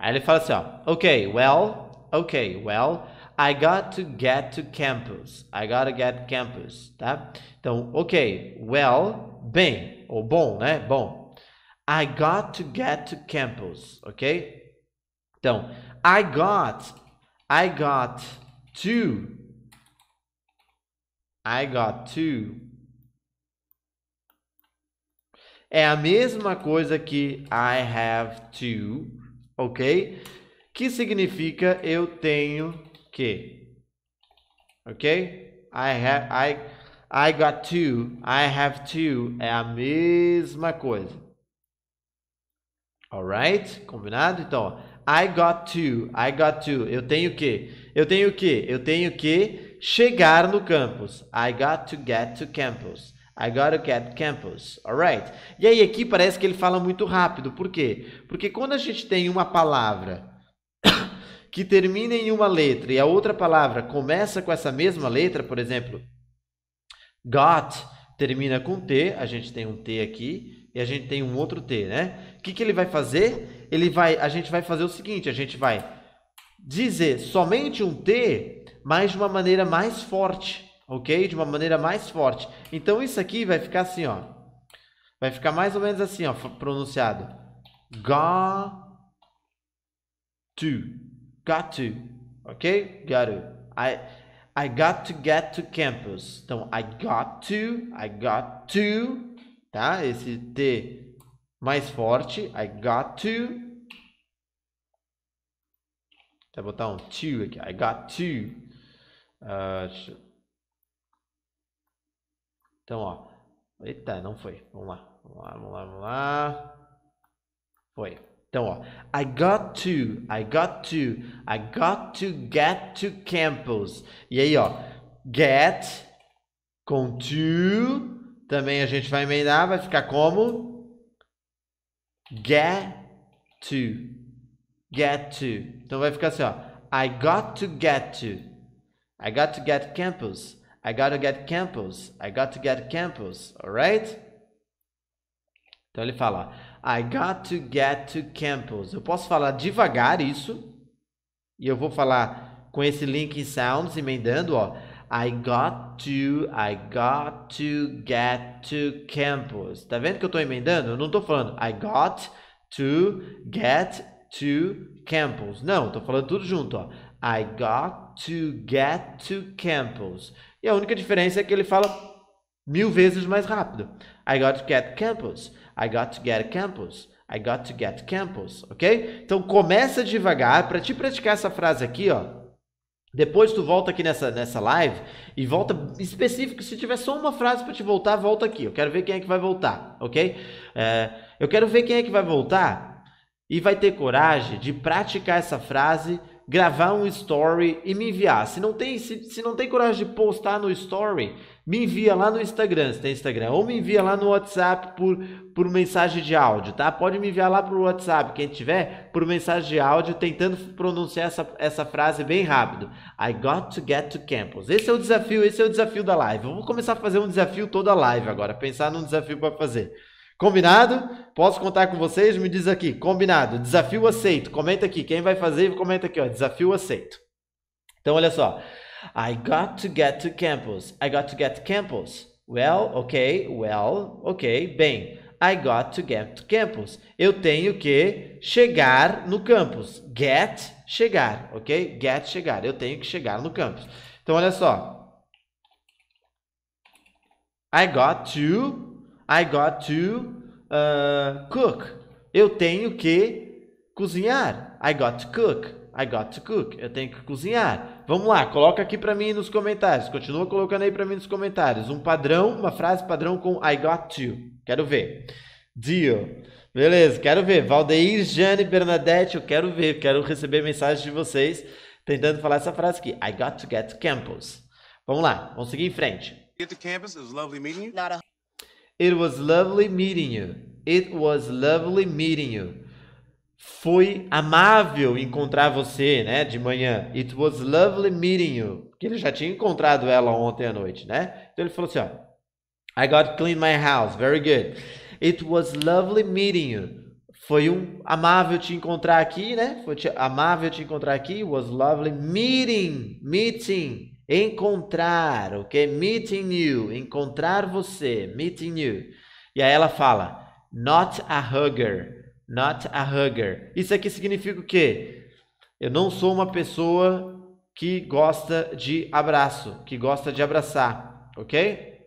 Aí ele fala assim, ó, ok, well, ok, well, I got to get to campus. I gotta get campus, tá? Então, ok, well, bem, ou bom, né? Bom. I got to get to campus, ok? Então, I got, I got two. I got two. É a mesma coisa que I have two, ok? Que significa eu tenho que, ok? I have, I, I got two, I have two, é a mesma coisa. Alright? Combinado? Então, I got to, I got to. Eu tenho que, eu tenho que, eu tenho que chegar no campus. I got to get to campus. I got to get campus. Alright? E aí aqui parece que ele fala muito rápido. Por quê? Porque quando a gente tem uma palavra *coughs* que termina em uma letra e a outra palavra começa com essa mesma letra, por exemplo, got termina com T, a gente tem um T aqui, e a gente tem um outro T, né? O que, que ele vai fazer? Ele vai, a gente vai fazer o seguinte, a gente vai dizer somente um T, mas de uma maneira mais forte, ok? De uma maneira mais forte. Então isso aqui vai ficar assim, ó. Vai ficar mais ou menos assim, ó, pronunciado. Got to, got to, ok? Got to. I, I got to get to campus. Então, I got to, I got to tá? Esse T mais forte, I got to. Vou botar um to aqui, I got to. Uh, então, ó. Eita, não foi. Vamos lá, vamos lá, vamos lá, vamos lá. Foi. Então, ó. I got to, I got to, I got to get to campus. E aí, ó. Get com to também a gente vai emendar, vai ficar como get to. Get to. Então vai ficar assim, ó. I got to get to. I got to get campus. I got to get campus. I got to get campus. Alright? Então ele fala, I got to get to campus. Eu posso falar devagar isso. E eu vou falar com esse link em sounds emendando, ó. I got to, I got to get to campus. Tá vendo que eu tô emendando? Eu não tô falando I got to get to campus. Não, tô falando tudo junto, ó. I got to get to campus. E a única diferença é que ele fala mil vezes mais rápido. I got to get campus. I got to get campus. I got to get campus, ok? Então começa devagar para te praticar essa frase aqui, ó. Depois tu volta aqui nessa, nessa live e volta específico. Se tiver só uma frase para te voltar, volta aqui. Eu quero ver quem é que vai voltar, ok? É, eu quero ver quem é que vai voltar e vai ter coragem de praticar essa frase, gravar um story e me enviar. Se não tem, se, se não tem coragem de postar no story, me envia lá no Instagram, se tem Instagram, ou me envia lá no WhatsApp por, por mensagem de áudio, tá? Pode me enviar lá pro WhatsApp, quem tiver, por mensagem de áudio, tentando pronunciar essa, essa frase bem rápido. I got to get to campus. Esse é o desafio, esse é o desafio da live. Eu vou começar a fazer um desafio toda a live agora, pensar num desafio para fazer. Combinado? Posso contar com vocês? Me diz aqui. Combinado. Desafio aceito. Comenta aqui. Quem vai fazer, comenta aqui, ó. Desafio aceito. Então, olha só. I got to get to campus. I got to get to campus. Well, ok. Well, ok. Bem, I got to get to campus. Eu tenho que chegar no campus. Get, chegar, ok? Get, chegar. Eu tenho que chegar no campus. Então, olha só. I got to, I got to uh, cook. Eu tenho que cozinhar. I got to cook. I got to cook. Eu tenho que cozinhar. Vamos lá, coloca aqui para mim nos comentários. Continua colocando aí para mim nos comentários um padrão, uma frase padrão com I got you. Quero ver. Deal. Beleza, quero ver. Valdeir, Jane, Bernadette, eu quero ver, quero receber mensagem de vocês tentando falar essa frase aqui. I got to get to campus. Vamos lá, vamos seguir em frente. Get to campus, it was lovely meeting you. It was lovely meeting you. It was lovely meeting you foi amável encontrar você, né, de manhã. It was lovely meeting you. Que ele já tinha encontrado ela ontem à noite, né? Então ele falou assim, ó. I got clean my house. Very good. It was lovely meeting you. Foi um amável te encontrar aqui, né? Foi te, amável te encontrar aqui. Was lovely meeting, meeting, encontrar, ok? Meeting you, encontrar você, meeting you. E aí ela fala, not a hugger. Not a hugger. Isso aqui significa o quê? Eu não sou uma pessoa que gosta de abraço, que gosta de abraçar, ok?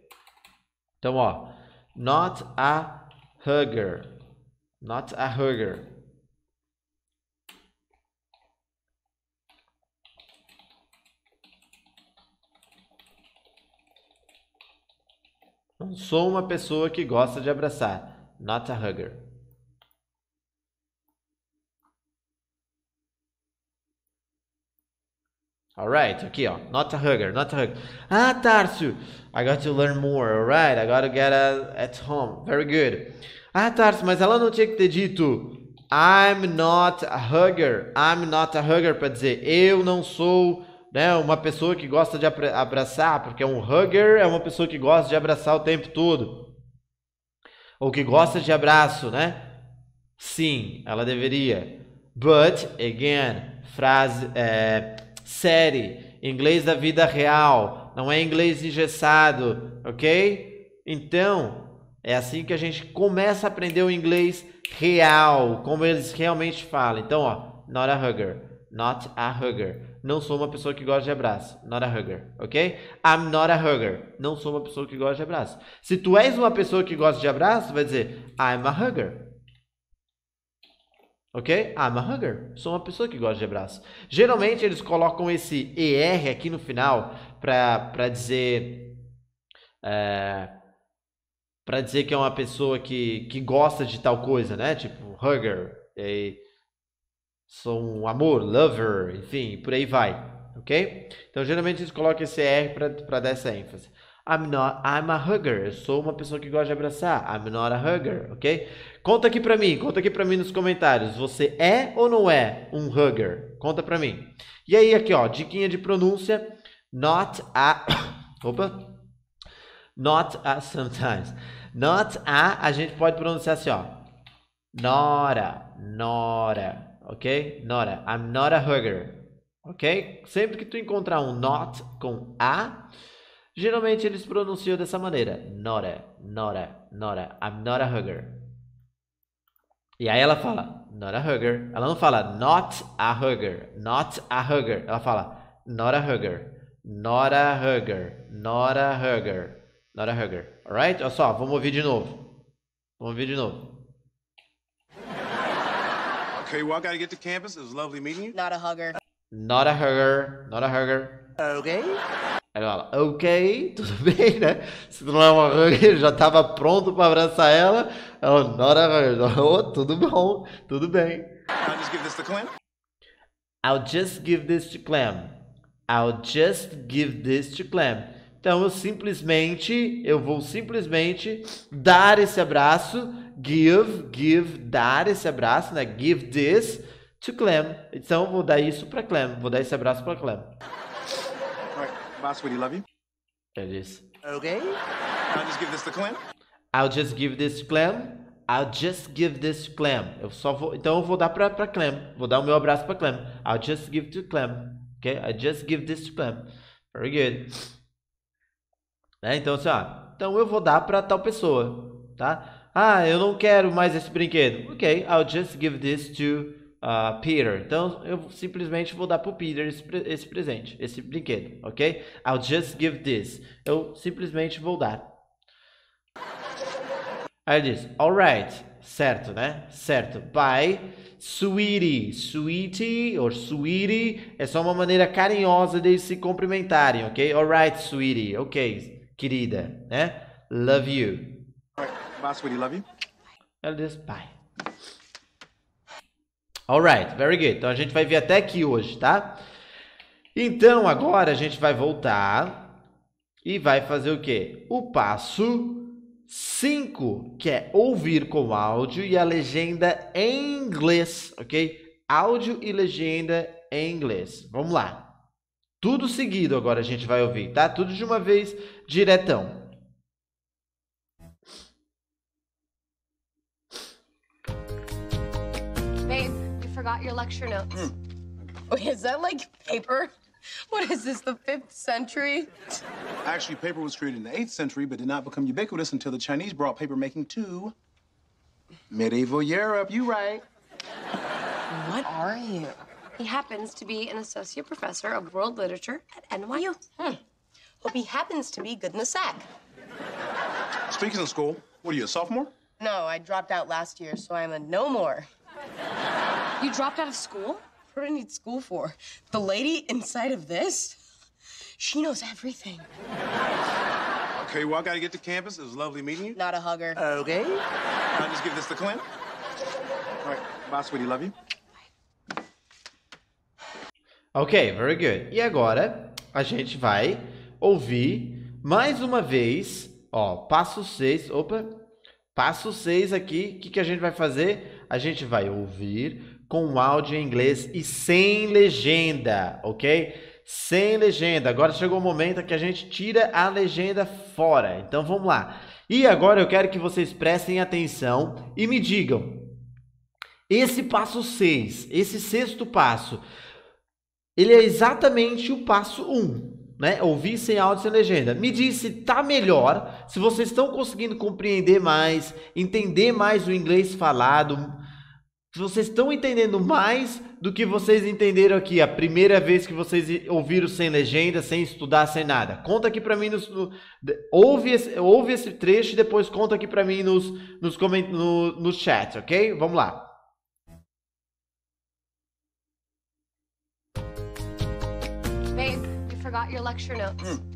Então, ó, not a hugger. Not a hugger. Não sou uma pessoa que gosta de abraçar. Not a hugger. Alright, aqui ó. Not a hugger, not a hugger. Ah, Tarso! I got to learn more, alright? I got to get a, uh, at home. Very good. Ah, Tarso, mas ela não tinha que ter dito I'm not a hugger. I'm not a hugger para dizer eu não sou né, uma pessoa que gosta de abraçar, porque um hugger é uma pessoa que gosta de abraçar o tempo todo. Ou que gosta de abraço, né? Sim, ela deveria. But, again, frase. É, série, inglês da vida real, não é inglês engessado, ok? Então, é assim que a gente começa a aprender o inglês real, como eles realmente falam. Então, ó, not a hugger, not a hugger. Não sou uma pessoa que gosta de abraço. Not a hugger, ok? I'm not a hugger. Não sou uma pessoa que gosta de abraço. Se tu és uma pessoa que gosta de abraço, vai dizer I'm a hugger. Ok? Ah, I'm a hugger. Sou uma pessoa que gosta de abraço. Geralmente eles colocam esse ER aqui no final para dizer. É, para dizer que é uma pessoa que, que gosta de tal coisa, né? Tipo, hugger. E, sou um amor, lover, enfim, por aí vai. Ok? Então geralmente eles colocam esse ER para dar essa ênfase. I'm not, I'm a hugger. Eu sou uma pessoa que gosta de abraçar. I'm not a hugger, ok? Conta aqui pra mim, conta aqui pra mim nos comentários. Você é ou não é um hugger? Conta pra mim. E aí, aqui, ó, diquinha de pronúncia. Not a. *coughs* Opa! Not a sometimes. Not a, a gente pode pronunciar assim, ó. Nora, nora, ok? Nora, I'm not a hugger, ok? Sempre que tu encontrar um not com a, Geralmente eles pronunciam dessa maneira: Nora, Nora, Nora, I'm not a hugger. E aí ela fala, not a hugger. Ela não fala not a hugger, not a hugger. Ela fala not a hugger, not a hugger, not a hugger, not a hugger. Alright? Olha só, vamos ouvir de novo. Vamos ouvir de novo. Okay, well, I gotta get to campus. It was lovely meeting you. Not a hugger. Not a hugger, not a hugger. Okay. Ela fala, ok, *laughs* tudo bem, né? Se não é uma hugger, já estava pronto para abraçar ela. Ela, not a hugger. Oh, tudo bom, tudo bem. I'll just give this to Clem. I'll just give this to Clem. I'll just give this to Clem. Então eu simplesmente, eu vou simplesmente dar esse abraço, give, give, dar esse abraço, né? Give this to Clem. Então eu vou dar isso para Clem, vou dar esse abraço para Clem. Boss, would love you? Okay. I'll just give this to Clem. I'll just give this to Clem. I'll just give this to Clem. Eu só vou, então eu vou dar para pra Clem. Vou dar o meu abraço para Clem. I'll just give to Clem. Okay? I'll just give this to Clem. Very good. Né? Então assim, ó, então eu vou dar para tal pessoa, tá? Ah, eu não quero mais esse brinquedo. Ok, I'll just give this to uh, Peter. Então eu simplesmente vou dar para o Peter esse, esse presente, esse brinquedo, ok? I'll just give this. Eu simplesmente vou dar. Aí ele diz, alright, certo, né? Certo, bye, sweetie. Sweetie ou sweetie é só uma maneira carinhosa de se cumprimentarem, ok? Alright, sweetie, ok, querida, né? Love you. Bye, sweetie, love you. Ela diz, bye. Alright, very good. Então a gente vai vir até aqui hoje, tá? Então agora a gente vai voltar e vai fazer o quê? O passo 5, que é ouvir com áudio e a legenda em inglês, ok? Áudio e legenda em inglês. Vamos lá. Tudo seguido agora a gente vai ouvir, tá? Tudo de uma vez, diretão. forgot your lecture notes. Mm. Wait, is that like paper? *laughs* What is this, the fifth century? Actually, paper was created in the eighth century, but did not become ubiquitous until the Chinese brought paper making to medieval Europe. You right. What are you? He happens to be an associate professor of world literature at NYU. Hmm. Hope he happens to be good in the sack. Speaking of school, what are you, a sophomore? No, I dropped out last year, so I'm a no more. You dropped out of school? What did I need school for? The lady inside of this? She knows everything. Okay, well, I gotta get to campus. It was lovely meeting you. Not a hugger. Okay. I'll just give this to Clint. All right, bye, sweetie. Love you. Ok, very good. E agora a gente vai ouvir mais uma vez, ó, passo 6, opa, passo 6 aqui, o que, que a gente vai fazer? A gente vai ouvir com áudio em inglês e sem legenda, ok? Sem legenda. Agora chegou o momento que a gente tira a legenda fora. Então vamos lá. E agora eu quero que vocês prestem atenção e me digam: esse passo 6, esse sexto passo, ele é exatamente o passo 1. Um, né? Ouvir sem áudio, sem legenda. Me diz se tá melhor, se vocês estão conseguindo compreender mais, entender mais o inglês falado, vocês estão entendendo mais do que vocês entenderam aqui a primeira vez que vocês ouviram sem legenda, sem estudar, sem nada. Conta aqui para mim nos, no, ouve, esse, ouve esse trecho e depois conta aqui para mim nos nos coment, no, no chat, ok? Vamos lá. Babe, you forgot your lecture notes. Mm.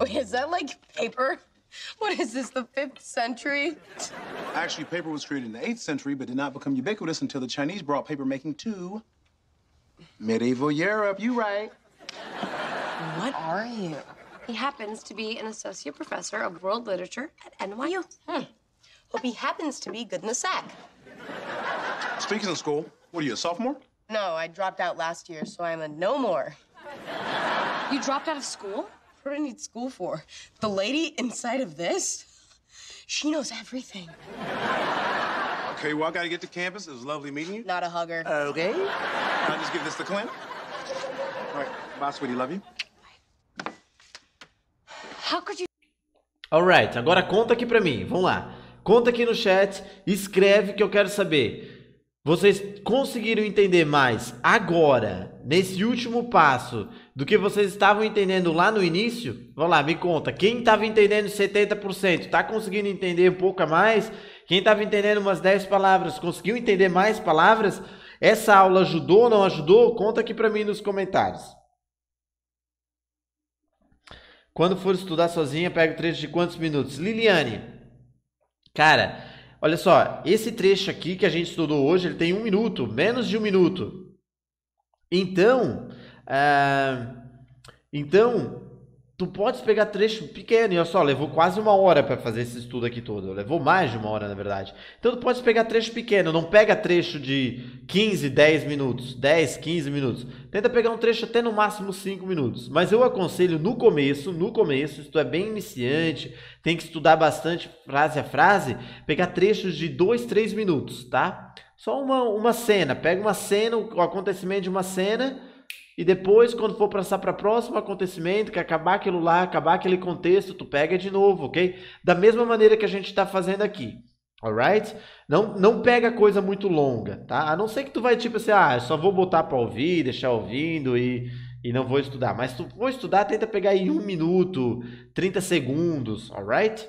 Wait, *laughs* is that like paper? *laughs* What is this, the fifth century? Actually, paper was created in the eighth century, but did not become ubiquitous until the Chinese brought paper making to medieval Europe. You right. What are you? He happens to be an associate professor of world literature at NYU. Hmm. Hope he happens to be good in the sack. Speaking of school, what are you, a sophomore? No, I dropped out last year, so I'm a no more. You dropped out of school? ever need school for. The lady inside of this, she knows everything. Okay, well, I gotta get to campus. It was lovely meeting you. Not a hugger. Okay. I'll just give this to Clint. All right, bye, sweetie. Love you. How could you... Alright, agora conta aqui pra mim. Vamos lá. Conta aqui no chat. Escreve que eu quero saber. Vocês conseguiram entender mais agora, nesse último passo, do que vocês estavam entendendo lá no início? Vamos lá, me conta. Quem estava entendendo 70%, está conseguindo entender um pouco a mais? Quem estava entendendo umas 10 palavras, conseguiu entender mais palavras? Essa aula ajudou ou não ajudou? Conta aqui para mim nos comentários. Quando for estudar sozinha, pega o trecho de quantos minutos? Liliane, cara, olha só, esse trecho aqui que a gente estudou hoje, ele tem um minuto, menos de um minuto. Então, é... Então, tu podes pegar trecho pequeno, e olha só, levou quase uma hora para fazer esse estudo aqui todo, levou mais de uma hora na verdade. Então tu podes pegar trecho pequeno, não pega trecho de 15, 10 minutos, 10, 15 minutos. Tenta pegar um trecho até no máximo 5 minutos, mas eu aconselho no começo, no começo, se tu é bem iniciante, tem que estudar bastante frase a frase, pegar trechos de 2, 3 minutos, tá? Só uma, uma cena, pega uma cena, o acontecimento de uma cena e depois, quando for passar para próximo acontecimento, que acabar aquilo lá, acabar aquele contexto, tu pega de novo, ok? Da mesma maneira que a gente está fazendo aqui. Alright? Não, não pega coisa muito longa, tá? A não ser que tu vai tipo assim, ah, só vou botar para ouvir, deixar ouvindo e, e não vou estudar. Mas tu for estudar, tenta pegar em um minuto, 30 segundos, alright?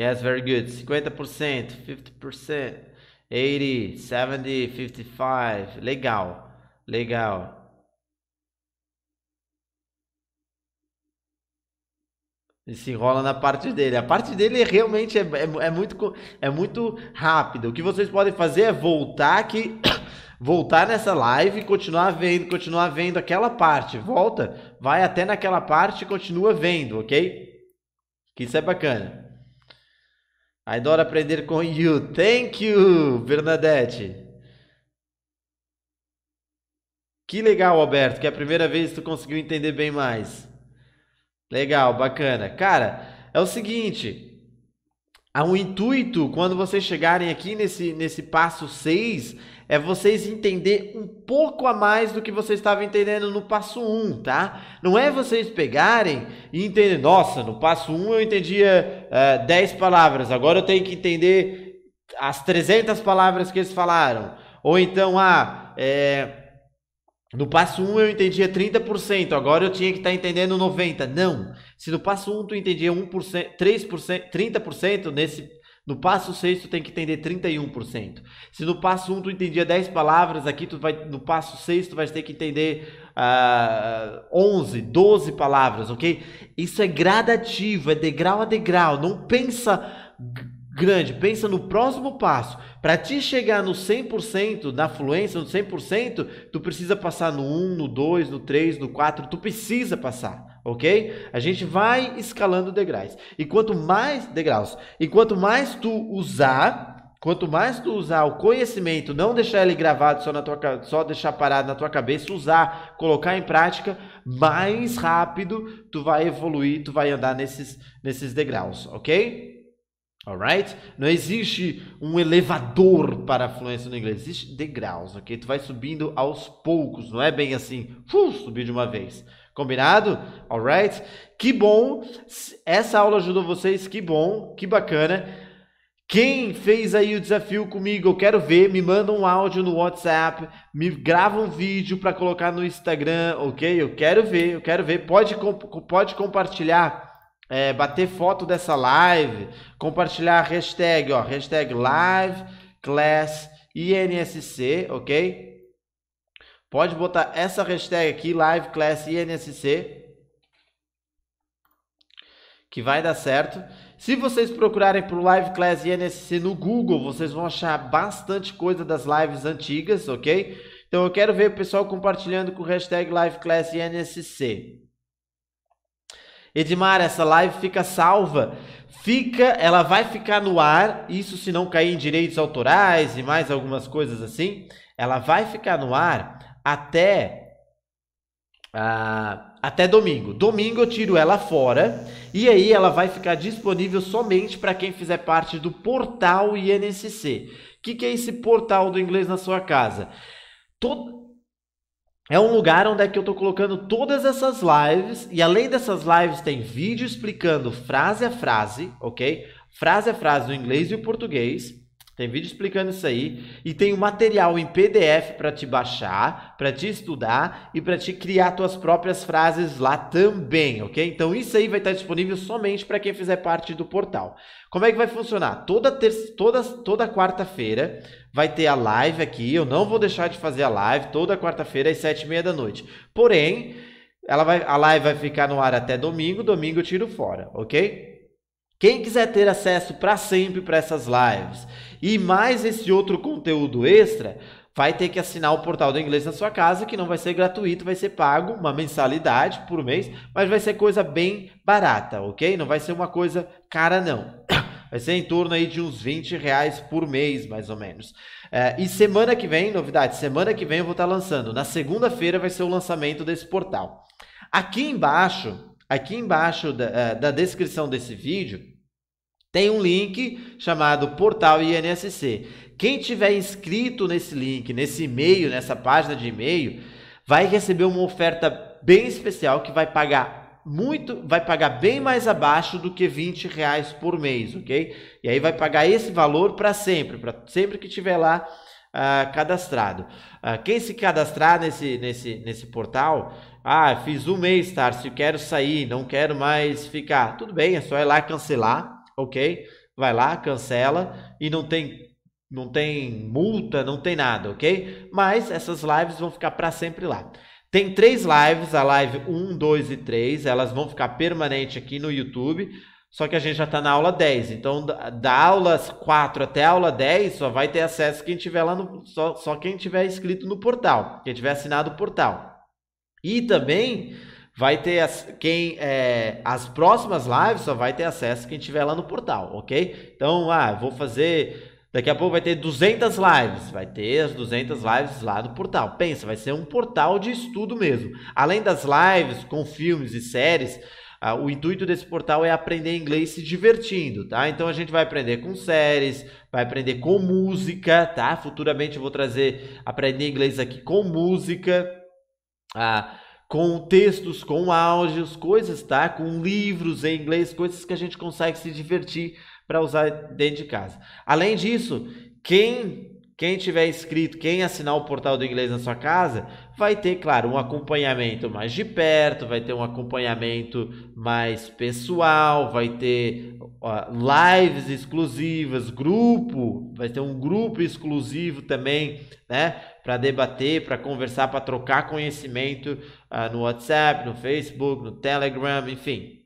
Yes, very good. 50%, 50%, 80, 70, 55. Legal. Legal. Ele se enrola na parte dele. A parte dele realmente é, é, é muito, é muito rápida. O que vocês podem fazer é voltar aqui, *coughs* voltar nessa live e continuar vendo, continuar vendo aquela parte. Volta, vai até naquela parte e continua vendo, ok? Que isso é bacana. adoro aprender com you. Thank you, Bernadette. Que legal, Alberto, que é a primeira vez que tu conseguiu entender bem mais. Legal, bacana. Cara, é o seguinte, há um intuito quando vocês chegarem aqui nesse nesse passo 6 é vocês entender um pouco a mais do que vocês estavam entendendo no passo 1, um, tá? Não é vocês pegarem e entender, nossa, no passo 1 um eu entendia uh, eh, 10 palavras, agora eu tenho que entender as 300 palavras que eles falaram. Ou então, ah, é, no passo 1 eu entendia 30%, agora eu tinha que estar tá entendendo 90%. Não. Se no passo 1 tu entendia 1%, 3%, 30%, nesse, no passo 6 tu tem que entender 31%. Se no passo 1 tu entendia 10 palavras, aqui tu vai no passo 6 tu vai ter que entender uh, 11, 12 palavras, ok? Isso é gradativo, é degrau a degrau. Não pensa grande, pensa no próximo passo. Para te chegar no 100%, da fluência, no 100%, tu precisa passar no 1, no 2, no 3, no 4, tu precisa passar, ok? A gente vai escalando degraus. E quanto mais degraus, e quanto mais tu usar, Quanto mais tu usar o conhecimento, não deixar ele gravado só na tua só deixar parado na tua cabeça, usar, colocar em prática, mais rápido tu vai evoluir, tu vai andar nesses nesses degraus, OK? Alright? Não existe um elevador para a fluência no inglês, existe degraus, ok? Tu vai subindo aos poucos, não é bem assim, uh, subir de uma vez. Combinado? Alright? Que bom, essa aula ajudou vocês, que bom, que bacana. Quem fez aí o desafio comigo, eu quero ver, me manda um áudio no WhatsApp, me grava um vídeo para colocar no Instagram, ok? Eu quero ver, eu quero ver, pode, pode compartilhar é, bater foto dessa live, compartilhar a hashtag, ó, hashtag live class INSC, ok? Pode botar essa hashtag aqui, live class INSC, que vai dar certo. Se vocês procurarem por Live Class INSC no Google, vocês vão achar bastante coisa das lives antigas, ok? Então eu quero ver o pessoal compartilhando com o hashtag Live Class INSC. Edmar, essa live fica salva. Fica, ela vai ficar no ar, isso se não cair em direitos autorais e mais algumas coisas assim. Ela vai ficar no ar até ah, até domingo. Domingo eu tiro ela fora e aí ela vai ficar disponível somente para quem fizer parte do portal INSC. O que, que é esse portal do inglês na sua casa? Todo é um lugar onde é que eu estou colocando todas essas lives e além dessas lives tem vídeo explicando frase a frase, ok? Frase a frase no inglês e o português. Tem vídeo explicando isso aí e tem o um material em PDF para te baixar, para te estudar e para te criar tuas próprias frases lá também, ok? Então isso aí vai estar disponível somente para quem fizer parte do portal. Como é que vai funcionar? Toda terça, toda, toda quarta-feira vai ter a live aqui. Eu não vou deixar de fazer a live toda quarta-feira às sete e meia da noite. Porém, ela vai, a live vai ficar no ar até domingo. Domingo eu tiro fora, ok? Quem quiser ter acesso para sempre para essas lives e mais esse outro conteúdo extra, vai ter que assinar o portal do inglês na sua casa, que não vai ser gratuito, vai ser pago, uma mensalidade por mês, mas vai ser coisa bem barata, ok? Não vai ser uma coisa cara, não. *coughs* Vai ser em torno aí de uns 20 reais por mês, mais ou menos. É, e semana que vem, novidade, semana que vem eu vou estar tá lançando. Na segunda-feira vai ser o lançamento desse portal. Aqui embaixo, aqui embaixo da, eh, da descrição desse vídeo, tem um link chamado Portal INSC. Quem tiver inscrito nesse link, nesse e-mail, nessa página de e-mail, vai receber uma oferta bem especial que vai pagar muito, vai pagar bem mais abaixo do que 20 reais por mês, ok? E aí vai pagar esse valor para sempre, para sempre que tiver lá uh, cadastrado. Uh, quem se cadastrar nesse, nesse, nesse portal, ah, fiz um mês, Tarso, quero sair, não quero mais ficar. Tudo bem, é só ir lá cancelar, ok? Vai lá, cancela e não tem não tem multa, não tem nada, ok? Mas essas lives vão ficar para sempre lá. Tem três lives, a live 1, 2 e 3, elas vão ficar permanente aqui no YouTube, só que a gente já está na aula 10. Então, da aula 4 até a aula 10, só vai ter acesso quem tiver lá no. Só, só quem tiver inscrito no portal, quem tiver assinado o portal. E também vai ter as, quem é, as próximas lives só vai ter acesso quem tiver lá no portal, ok? Então, ah, vou fazer Daqui a pouco vai ter 200 lives, vai ter as 200 lives lá do portal. Pensa, vai ser um portal de estudo mesmo. Além das lives com filmes e séries, ah, o intuito desse portal é aprender inglês se divertindo, tá? Então a gente vai aprender com séries, vai aprender com música, tá? Futuramente eu vou trazer aprender inglês aqui com música, ah, com textos, com áudios, coisas, tá? Com livros em inglês, coisas que a gente consegue se divertir para usar dentro de casa. Além disso, quem quem tiver inscrito, quem assinar o portal do inglês na sua casa, vai ter, claro, um acompanhamento mais de perto, vai ter um acompanhamento mais pessoal, vai ter lives exclusivas, grupo, vai ter um grupo exclusivo também, né? Para debater, para conversar, para trocar conhecimento uh, no WhatsApp, no Facebook, no Telegram, enfim,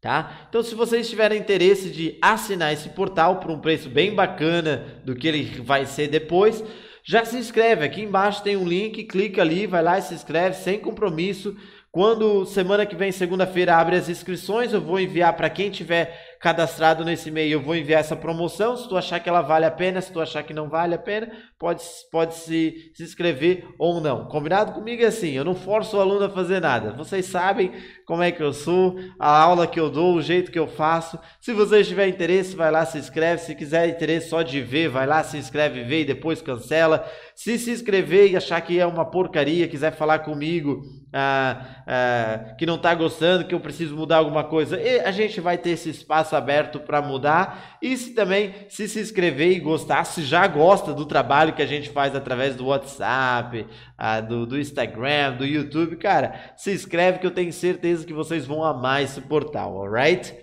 Tá? Então, se vocês tiverem interesse de assinar esse portal por um preço bem bacana do que ele vai ser depois, já se inscreve. Aqui embaixo tem um link, clica ali, vai lá e se inscreve sem compromisso. Quando semana que vem, segunda-feira, abre as inscrições, eu vou enviar para quem tiver cadastrado nesse e-mail, eu vou enviar essa promoção. Se tu achar que ela vale a pena, se tu achar que não vale a pena, pode, pode se, se inscrever ou não. Combinado comigo é assim, eu não forço o aluno a fazer nada. Vocês sabem como é que eu sou, a aula que eu dou, o jeito que eu faço. Se você tiver interesse, vai lá, se inscreve. Se quiser interesse só de ver, vai lá, se inscreve, vê e depois cancela. Se se inscrever e achar que é uma porcaria, quiser falar comigo ah, ah, que não está gostando, que eu preciso mudar alguma coisa, e a gente vai ter esse espaço aberto para mudar. E se também se se inscrever e gostar, se já gosta do trabalho, trabalho que a gente faz através do WhatsApp, a, ah, do, do Instagram, do YouTube, cara, se inscreve que eu tenho certeza que vocês vão amar esse portal, alright?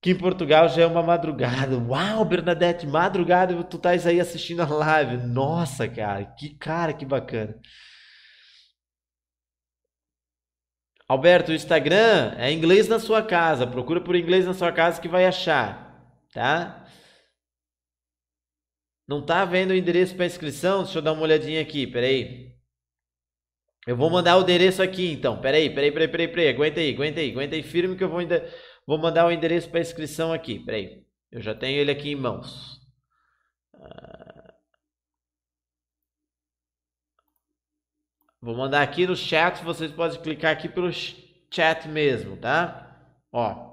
Que em Portugal já é uma madrugada. *laughs* Uau, Bernadette, madrugada, tu estás aí assistindo a live. Nossa, cara, que cara, que bacana. Alberto, o Instagram é inglês na sua casa. Procura por inglês na sua casa que vai achar, tá? Não tá vendo o endereço para inscrição? Deixa eu dar uma olhadinha aqui, peraí. Eu vou mandar o endereço aqui então. Peraí, peraí, peraí, peraí, peraí. Aguenta aí, aguenta aí, aguenta aí firme que eu vou ainda vou mandar o endereço para inscrição aqui. Peraí. Eu já tenho ele aqui em mãos. Ah. Vou mandar aqui no chat, vocês podem clicar aqui pelo chat mesmo, tá? Ó.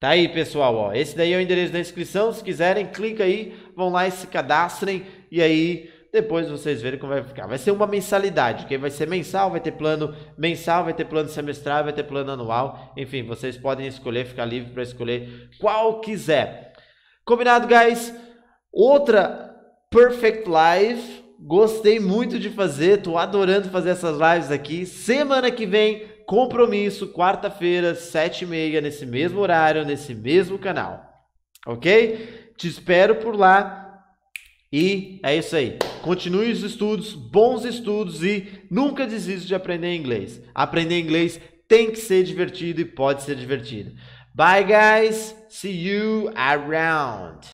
Tá aí, pessoal, ó. Esse daí é o endereço da inscrição. Se quiserem, clica aí vão lá e se cadastrem e aí depois vocês verem como vai ficar. Vai ser uma mensalidade, que vai ser mensal, vai ter plano mensal, vai ter plano semestral, vai ter plano anual. Enfim, vocês podem escolher, ficar livre para escolher qual quiser. Combinado, guys? Outra Perfect Live. Gostei muito de fazer, tô adorando fazer essas lives aqui. Semana que vem, compromisso, quarta-feira, sete e meia, nesse mesmo horário, nesse mesmo canal. Ok? Te espero por lá. E é isso aí. Continue os estudos, bons estudos e nunca desista de aprender inglês. Aprender inglês tem que ser divertido e pode ser divertido. Bye, guys. See you around.